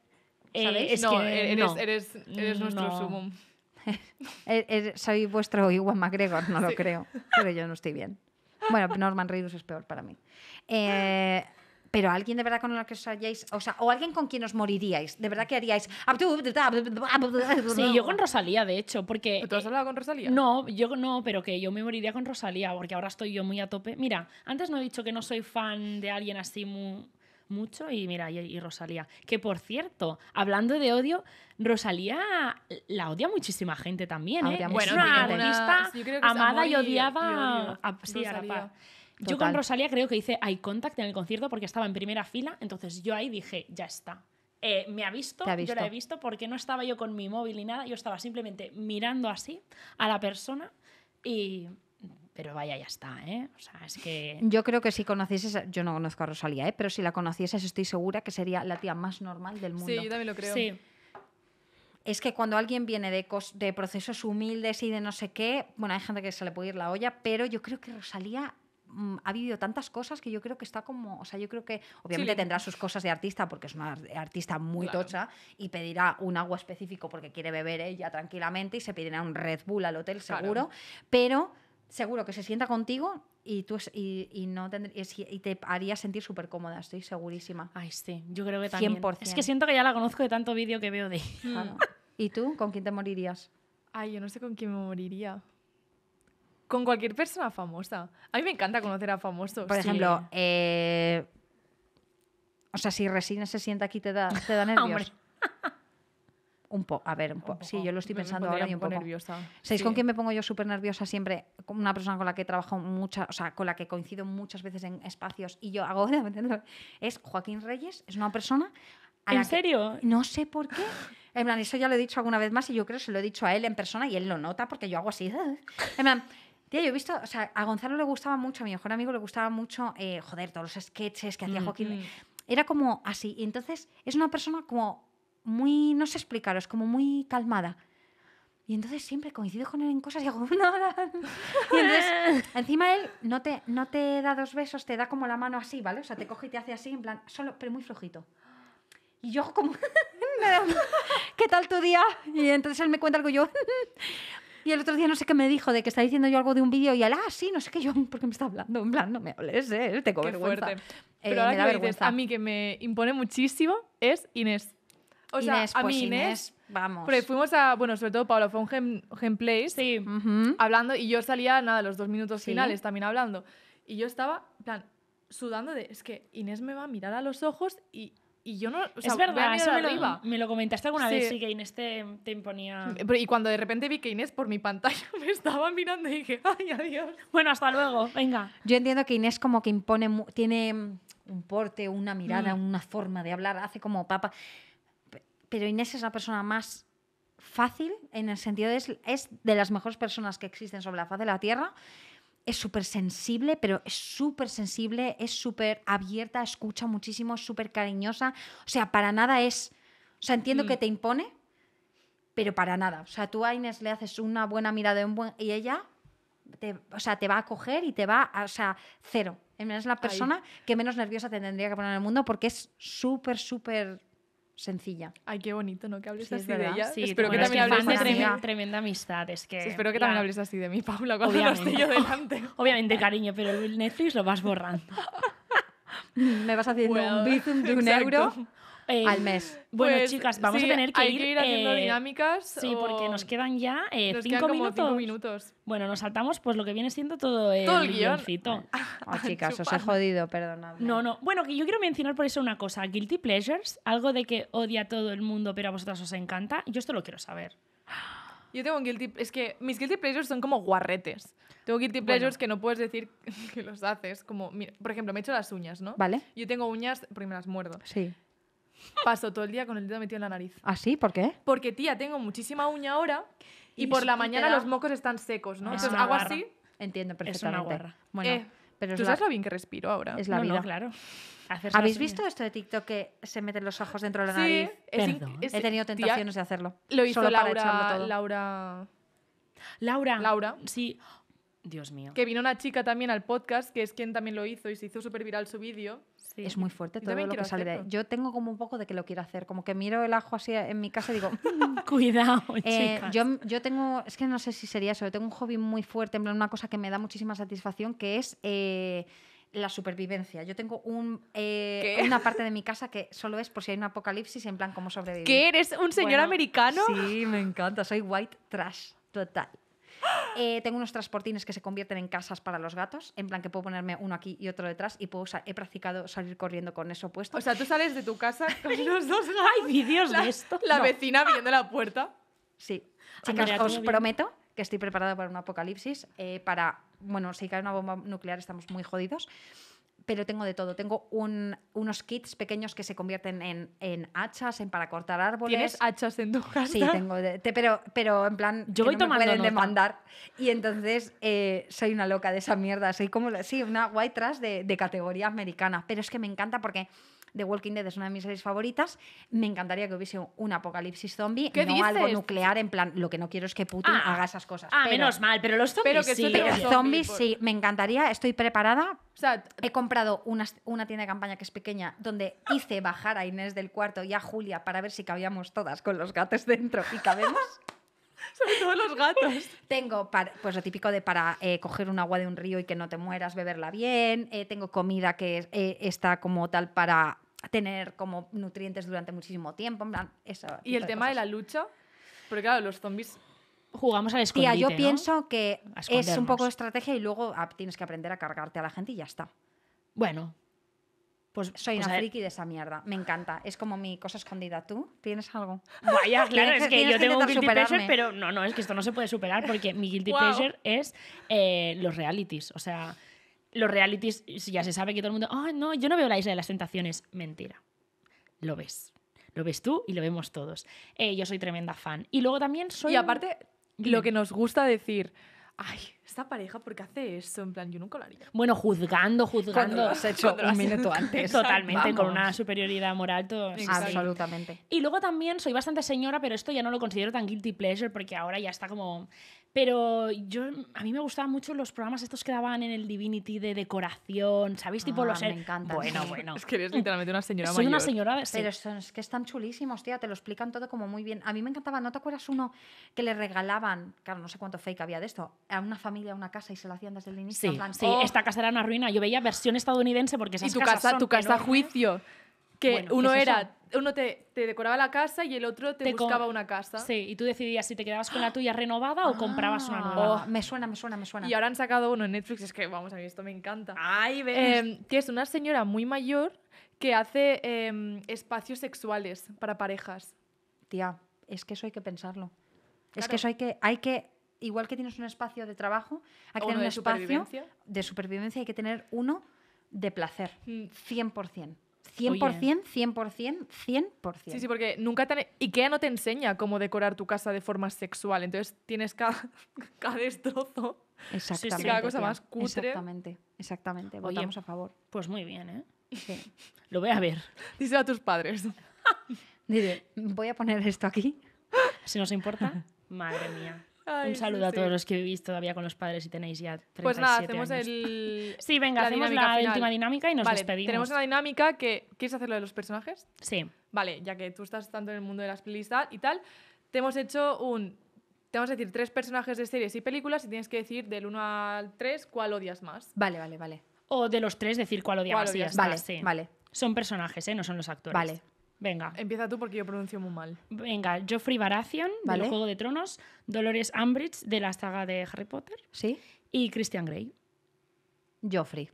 eh, es no, que, eh, eres, eres, eres, nuestro sumo sumum. Eh, soy vuestro Iwan McGregor, no lo creo, pero yo no estoy bien. Bueno, Norman Reedus es peor para mí. pero alguien de verdad con la que os hayáis, o sea, o alguien con quien os moriríais, de verdad que haríais. Sí, yo con Rosalía, de hecho, porque. ¿Tú has hablado con Rosalía? No, yo no, pero que yo me moriría con Rosalía, porque ahora estoy yo muy a tope. Mira, antes no he dicho que no soy fan de alguien así muy mucho. Y mira, y, Rosalía. Que por cierto, hablando de odio, Rosalía la odia muchísima gente también. Ah, ¿eh? es una artista amada y, odiaba a, Yo con Rosalía creo que hice eye contact en el concierto porque estaba en primera fila, entonces yo ahí dije, ya está. Eh, me ha visto, ha visto, yo la he visto porque no estaba yo con mi móvil ni nada, yo estaba simplemente mirando así a la persona y pero vaya, ya está, ¿eh? O sea, es que... Yo creo que si conocieses, yo no conozco a Rosalía, ¿eh? Pero si la conocieses estoy segura que sería la tía más normal del mundo. Sí, yo también lo creo. Es que cuando alguien viene de, de procesos humildes y de no sé qué, bueno, hay gente que se le puede ir la olla, pero yo creo que Rosalía mm, ha vivido tantas cosas que yo creo que está como, o sea, yo creo que obviamente tendrá sus cosas de artista porque es una artista muy tocha y pedirá un agua específico porque quiere beber ella tranquilamente y se pedirá un Red Bull al hotel seguro, pero seguro que se sienta contigo y tú y, no tendr, y te haría sentir súper cómoda, estoy segurísima. Ay, sí, yo creo que también. Es que siento que ya la conozco de tanto vídeo que veo de mm. ¿Y tú con quién te morirías? Ay, yo no sé con quién me moriría. Con cualquier persona famosa. A mí me encanta conocer a famosos. Por ejemplo, eh, o sea, si Resina se sienta aquí, te da, te da nervios. Un poco, a ver, un, po Sí, yo lo estoy pensando ahora y un poco. Nerviosa. ¿Sabéis con quién me pongo yo súper nerviosa siempre? Una persona con la que trabajo mucho, o sea, con la que coincido muchas veces en espacios y yo hago, es Joaquín Reyes, es una persona ¿En serio? no sé por qué. En plan, eso ya lo he dicho alguna vez más y yo creo que se lo he dicho a él en persona y él lo nota porque yo hago así. En plan, tía, yo he visto, o sea, a Gonzalo le gustaba mucho, a mi mejor amigo le gustaba mucho, eh, joder, todos los sketches que hacía mm, Joaquín. Mm. Era como así. Y entonces es una persona como muy, no sé explicaros, como muy calmada. Y entonces siempre coincido con él en cosas y hago, nada Y entonces, encima él no te, no te da dos besos, te da como la mano así, ¿vale? O sea, te coge y te hace así, en plan, solo, pero muy flojito. Y yo como, ¿qué tal tu día? Y entonces él me cuenta algo yo. Y el otro día no sé qué me dijo, de que está diciendo yo algo de un vídeo y él, ah, sí, no sé qué yo, mm, porque me está hablando, en plan, no me hables, ¿eh? te qué vergüenza. Eh, pero ahora que dices, a mí que me impone muchísimo es Inés. O sea, Inés, a pues mí pues Inés, Vamos. Pero fuimos a, bueno, sobre todo Pablo fue un gem, sí. hablando y yo salía, nada, los dos minutos finales también hablando. Y yo estaba, plan, sudando de, es que Inés me va a mirar a los ojos y, y yo no. O sea, es verdad, eso me lo, me lo, comentaste alguna vez, sí, que Inés te, imponía. Mm, y cuando de repente vi que Inés por mi pantalla me estaba mirando y dije, ay, adiós. Bueno, hasta luego, venga. Yo entiendo que Inés como que impone, tiene un porte, una mirada, mm. una forma de hablar, hace como papa pero Inés es la persona más fácil, en el sentido de es, es de las mejores personas que existen sobre la faz de la Tierra. Es súper sensible, pero es súper sensible, es súper abierta, escucha muchísimo, es súper cariñosa. O sea, para nada es... O sea, entiendo mm. que te impone, pero para nada. O sea, tú a Inés le haces una buena mirada y ella te, o sea, te va a coger y te va a, o sea, cero. Es la persona que menos nerviosa te tendría que poner en el mundo porque es súper, súper sencilla. Ay, qué bonito, ¿no? Que hables así de ella. Sí, espero que también hables de tremenda, amistad. Es que, sí, espero que también hables así de mí, Paula, cuando Obviamente. yo delante. Obviamente, cariño, pero el Netflix lo vas borrando. Me vas haciendo un bizum de un exacto. Eh, al mes. Bueno, pues, chicas, vamos a tener que hay ir, que ir haciendo eh, dinámicas. Sí, porque nos quedan ya eh, cinco, minutos. Bueno, nos saltamos pues lo que viene siendo todo el, todo guioncito. Ah, chicas, os he jodido, perdonad. No, no. Bueno, que yo quiero mencionar por eso una cosa. Guilty Pleasures, algo de que odia todo el mundo, pero a vosotras os encanta. Yo esto lo quiero saber. Yo tengo un guilty... Es que mis guilty pleasures son como guarretes. Tengo guilty pleasures que no puedes decir que los haces. Como, por ejemplo, me he hecho las uñas, ¿no? Vale. Yo tengo uñas porque me las muerdo. Sí paso todo el día con el dedo metido en la nariz. ¿Ah, sí? ¿Por qué? Porque, tía, tengo muchísima uña ahora y, por la mañana los mocos están secos, ¿no? Entonces hago así. Entiendo perfectamente. Es una guarra. Bueno, eh, pero ¿Tú sabes lo bien que respiro ahora? Es la vida. claro. ¿Habéis visto esto de TikTok que se meten los ojos dentro de la nariz? Perdón. He tenido tentaciones de hacerlo. Lo hizo Laura, Laura... Laura. Laura. Laura. Sí. Dios mío. Que vino una chica también al podcast, que es quien también lo hizo y se hizo súper viral su vídeo. Es muy fuerte todo lo que sale de Yo tengo como un poco de que lo quiero hacer, como que miro el ajo así en mi casa y digo, mm". cuidado, eh, Yo, yo, tengo, es que no sé si sería eso, yo tengo un hobby muy fuerte, en una cosa que me da muchísima satisfacción, que es... Eh, la supervivencia. Yo tengo un, eh, una parte de mi casa que solo es por si hay un apocalipsis, en plan cómo sobrevivir. ¿Qué eres? ¿Un señor americano? Sí, me encanta. Soy white trash, total. Eh, tengo unos transportines que se convierten en casas para los gatos, en plan que puedo ponerme uno aquí y otro detrás y puedo he practicado salir corriendo con eso puesto. O sea, tú sales de tu casa con los dos gatos. Hay vídeos de esto. La vecina viendo la puerta. Sí. Chicas, os prometo que estoy preparada para un apocalipsis, eh, para, bueno, si cae una bomba nuclear estamos muy jodidos pero tengo de todo. Tengo un, unos kits pequeños que se convierten en, hachas, en para cortar árboles. ¿Tienes hachas en tu Sí, tengo. De, pero, pero en plan, yo voy tomando me pueden demandar. Y entonces eh, soy una loca de esa mierda. Soy como, sí, una white trash de, de categoría americana. Pero es que me encanta porque The Walking Dead es una de mis series favoritas. Me encantaría que hubiese un apocalipsis zombie, no algo nuclear, en plan, lo que no quiero es que Putin ah, haga esas cosas. Ah, menos mal, pero los zombies sí. Pero zombies sí, me encantaría, estoy preparada. He comprado una, una tienda de campaña que es pequeña, donde hice bajar a Inés del cuarto y a Julia para ver si cabíamos todas con los gatos dentro y cabemos. Sobre todo los gatos. tengo pues lo típico de para eh, coger un agua de un río y que no te mueras, beberla bien. Eh, tengo comida que eh, está como tal para tener como nutrientes durante muchísimo tiempo. En plan, eso, ¿Y el tema de, la lucha? Porque claro, los zombies... Jugamos al escondite, Tía, yo pienso que es un poco de estrategia y luego ah, tienes que aprender a cargarte a la gente y ya está. Bueno, pues soy pues una friki de esa mierda. Me encanta. Es como mi cosa escondida. ¿Tú tienes algo? Vaya, claro, es que yo tengo un guilty pleasure, pero no, no, es que esto no se puede superar porque mi guilty pleasure es eh, los realities. O sea, los realities ya se sabe que todo el mundo, Ay, no, yo no veo la isla de las tentaciones. Mentira. Lo ves. Lo ves tú y lo vemos todos. Eh, yo soy tremenda fan. Y luego también soy. Y aparte, lo que nos gusta decir. Ay, esta pareja, ¿por qué hace eso? En plan, yo nunca lo haría. Bueno, juzgando, juzgando. has hecho un minuto antes. Totalmente, con una superioridad moral. Absolutamente. Y luego también soy bastante señora, pero esto ya no lo considero tan guilty pleasure porque ahora ya está como pero yo, a mí me gustaban mucho los programas estos que daban en el Divinity de decoración, ¿sabéis? Tipo ah, los. Me encantan. Bueno, bueno. Es que eres literalmente una señora Soy una señora. Pero es que están chulísimos, tía, te lo explican todo como muy bien. A mí me encantaba, ¿no te acuerdas uno que le regalaban, claro, no sé cuánto fake había de esto, a una familia, a una casa y se la hacían desde el inicio? Sí, sí oh". esta casa era una ruina. Yo veía versión estadounidense porque esas Y tu casa, tu casa juicio uno era, uno te, decoraba la casa y el otro te, buscaba una casa. Sí, y tú decidías si te quedabas con la tuya renovada o comprabas una nueva. Ah. Oh, me suena, me suena, me suena. Y ahora han sacado uno en Netflix, es que vamos, a ver esto me encanta. Ay, ves. Em, una señora muy mayor que hace em, espacios sexuales para parejas. Tía, es que eso hay que pensarlo. Es que eso hay que, hay que igual que tienes un espacio de trabajo, hay que tener un espacio de supervivencia, hay que tener uno de placer, 100%. Mm. 100%, 100%, 100%. Sí, sí, porque nunca tan... E-, IKEA no te enseña cómo decorar tu casa de forma sexual, entonces tienes cada, destrozo. Exactamente. cosa más cutre. Exactamente, exactamente. Votamos a favor. Pues muy bien, ¿eh? Lo voy a ver. Díselo a tus padres. Dile, voy a poner esto aquí. Si nos importa. Madre mía un saludo a todos los que vivís todavía con los padres y tenéis ya 37 Pues nada, hacemos el... Sí, venga, hacemos la última dinámica y nos vale, despedimos. Tenemos una dinámica que... ¿Quieres hacer lo de los personajes? Sí. Vale, ya que tú estás tanto en el mundo de las playlists y tal, te hemos hecho un... Te vamos a decir tres personajes de series y películas y tienes que decir del 1 al 3 cuál odias más. Vale, vale, vale. O de los tres decir cuál odias más. Vale, sí. vale. Son personajes, ¿eh? No son los actores. Vale. Venga. Empieza tú porque yo pronuncio muy mal. Venga, Joffrey Baratheon, del Juego de Tronos, Dolores Ambridge, de la saga de Harry Potter. Sí. Y Christian Grey. Joffrey.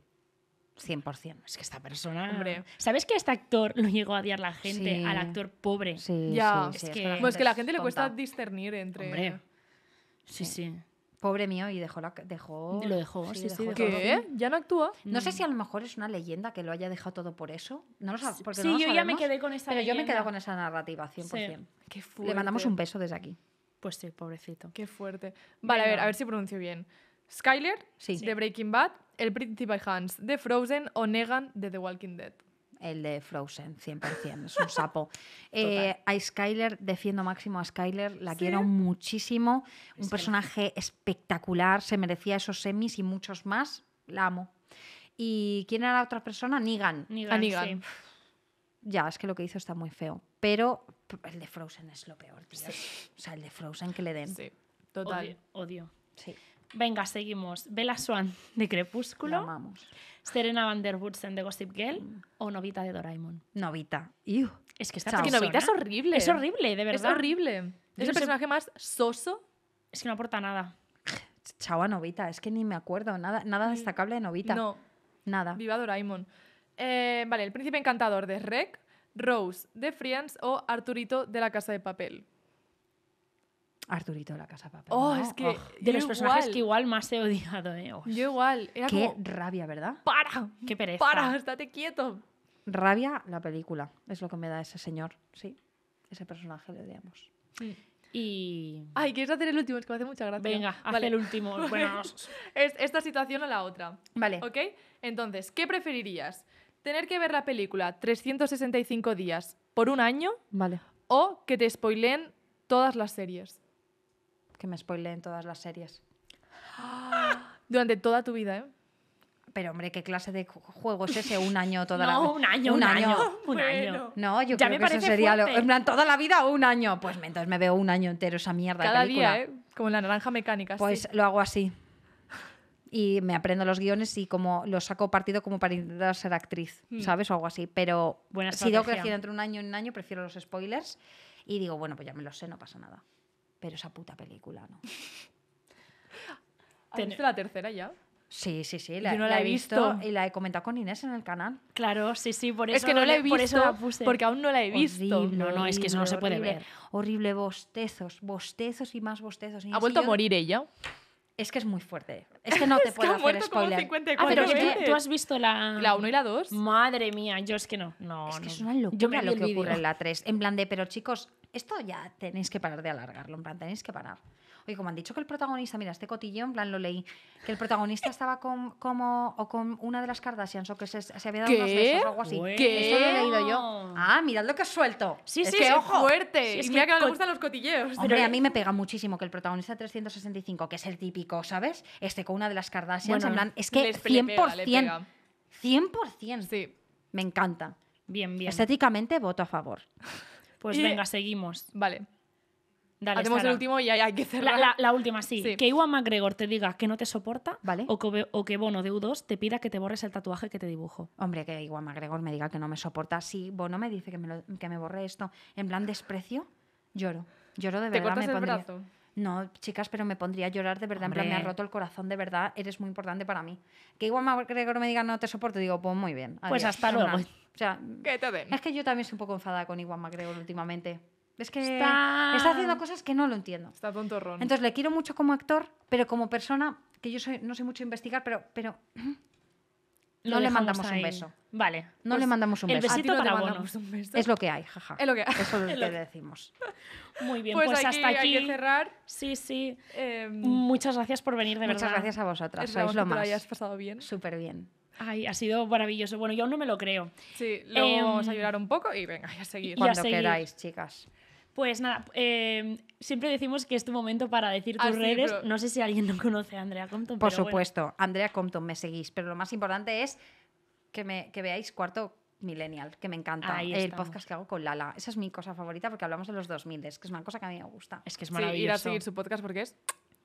100%. Es que esta persona. ¿Sabes que este actor lo llegó a odiar la gente? Al actor pobre. ya. es, que... Pues que la gente le cuesta discernir entre. Hombre. Sí, sí. Pobre mío, y dejó la, dejó. Lo dejó, sí, sí, ¿Qué? ¿Ya no actúa? No sé mm. si a lo mejor es una leyenda que lo haya dejado todo por eso. No lo sabes, porque sí, yo ya me quedé con esa Pero yo me quedo con esa narrativa, 100%. Le mandamos un beso desde aquí. Pues sí, pobrecito. Qué fuerte. Vale, a ver, a ver si pronuncio bien. Skyler, de Breaking Bad, el principal Hans, de Frozen o Negan, de The Walking Dead el de Frozen, 100%, es un sapo. Eh, a Skyler, defiendo máximo a Skyler, la quiero muchísimo, un personaje espectacular, se merecía esos semis y muchos más, la amo. ¿Y quién era la otra persona? Nigan Nigan Ya, es que lo que hizo está muy feo. Pero el de Frozen es lo peor, O sea, el de Frozen que le den. Sí, total. Odio. odio. Sí. Venga, seguimos. Bella Swan de Crepúsculo. La amamos. Serena Van Der Woodsen de Gossip Girl o Novita de Doraemon. Novita. Es que está que Novita es horrible. Es horrible, de verdad. Es horrible. Es el personaje más soso. Es que no aporta nada. Chao a Novita, es que ni me acuerdo. Nada, nada mm, destacable de Novita. No. Nada. Viva Doraemon. Eh, vale, el príncipe encantador de Rec, Rose de Friends o Arturito de la Casa de Papel. Arturito de la Casa Papel. Oh, es que. Oh, de los personajes que igual más he odiado, ¿eh? yo igual. Era qué rabia, ¿verdad? ¡Para! ¡Qué pereza! ¡Para! ¡Estate quieto! Rabia la película. Es lo que me da ese señor, sí. Ese personaje le odiamos. Y. Ay, ¿quieres hacer el último? Es que me hace mucha gracia. Venga, el último. bueno, es esta situación o la otra. Vale. ¿Ok? Entonces, ¿qué preferirías? ¿Tener que ver la película 365 días por un año? Vale. ¿O que te spoileen todas las series? que me spoileen todas las series. Durante toda tu vida, ¿eh? Pero hombre, ¿qué clase de juego es ese? Un año toda la vida. Un año, un, año. Un año. No, yo creo que eso sería En plan, toda la vida o un año. Pues entonces me veo un año entero esa mierda. de película. día, ¿eh? Como la naranja mecánica. Pues lo hago así. Y me aprendo los guiones y como los saco partido como para intentar ser actriz, mm. ¿sabes? O algo así. Pero si tengo que entre un año y un año, prefiero los spoilers. Y digo, bueno, pues ya me lo sé, no pasa nada. Pero esa puta película, ¿no? ¿Tienes la tercera ya? Sí, sí, sí. La, Yo no la, he visto. y la he comentado con Inés en el canal. Claro, sí, sí, por eso. Es que no, la he visto, porque aún no la he visto. Horrible, no, no, es que eso no se puede ver. Horrible, bostezos, bostezos y más bostezos. ¿Ha vuelto a morir ella? Es que es muy fuerte. Es que no te puedo hacer spoiler. 54 ah, pero ¿tú, has visto la la 1 y la 2. Madre mía, yo es que no. No, es que no. es una locura lo que ocurre en la 3. En plan pero chicos, esto ya tenéis que parar de alargarlo, en plan, tenéis que parar. Oye, como han dicho que el protagonista, mira, este cotillón, en plan, lo leí, que el protagonista estaba con, como, o con una de las Kardashians o que se, había dado unos o algo así. ¿Qué? Eso lo he leído yo. Ah, mirad lo que has suelto. Sí, sí, es fuerte. es que, los cotilleos. pero... a mí me pega muchísimo que el protagonista 365, que es el típico, ¿sabes? Este con una de las Kardashians, en plan, es que 100%. 100%. Sí. Me encanta. Bien, bien. Estéticamente voto a favor. Pues venga, seguimos. Vale. Hacemos el último y hay que cerrar. La, última, sí. Que Iwan McGregor te diga que no te soporta vale. o, que, o, Bono de U2 te pida que te borres el tatuaje que te dibujo. Hombre, que Iwan McGregor me diga que no me soporta. Si Bono me dice que me, que me borre esto en plan desprecio, lloro. Lloro de verdad. el brazo? no, chicas, pero me pondría a llorar de verdad, en plan, me ha roto el corazón, de verdad, eres muy importante para mí. Que igual MacGregor me diga, no te soporto, digo, pues muy bien. Pues hasta luego. O sea, es que yo también soy un poco enfadada con Iwan MacGregor últimamente. Es que está... haciendo cosas que no lo entiendo. Está tontorrón. Entonces le quiero mucho como actor, pero como persona, que yo no sé mucho investigar, pero, pero no pues le mandamos un beso. Vale. No le mandamos un beso. El besito para Es lo que hay, jaja. Es lo que Eso es lo que le decimos. Muy bien, pues, pues hasta aquí. Hay que cerrar. Sí, sí. Em, Muchas gracias por venir, de nuevo. verdad. Muchas gracias a vosotras. Es Sois lo más. que lo hayas pasado bien. Súper bien. Ay, ha sido maravilloso. Bueno, yo aún no me lo creo. Sí, luego vamos a em, llorar un poco y venga, ya seguir. a seguir. Cuando queráis, chicas. Pues nada, em, siempre decimos que es tu momento para decir tus ah, redes. No sé si alguien no conoce a Andrea Compton. Por supuesto, Andrea Compton me seguís, pero lo más importante es que, me, veáis cuarto millennial, que me encanta. el podcast que hago con Lala. Esa es mi cosa favorita porque hablamos de los 2000, es que es una cosa que a mí me gusta. Es que es maravilloso. Sí, ir a seguir su podcast porque es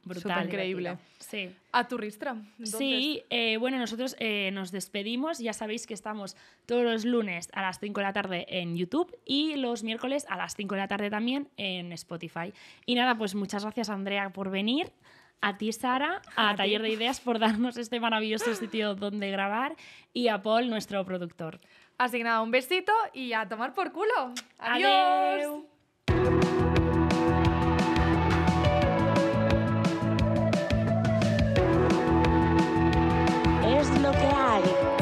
Brutal. increíble. Sí. A tu Entonces. Sí, eh, bueno, nosotros eh, nos despedimos. Ya sabéis que estamos todos los lunes a las 5 de la tarde en YouTube y los miércoles a las 5 de la tarde también en Spotify. Y nada, pues muchas gracias, Andrea, por venir a ti, Sara, a, Taller de Ideas por darnos este maravilloso sitio donde grabar y a Paul, nuestro productor. Así que nada, un besito y a tomar por culo. Adiós. nucleares.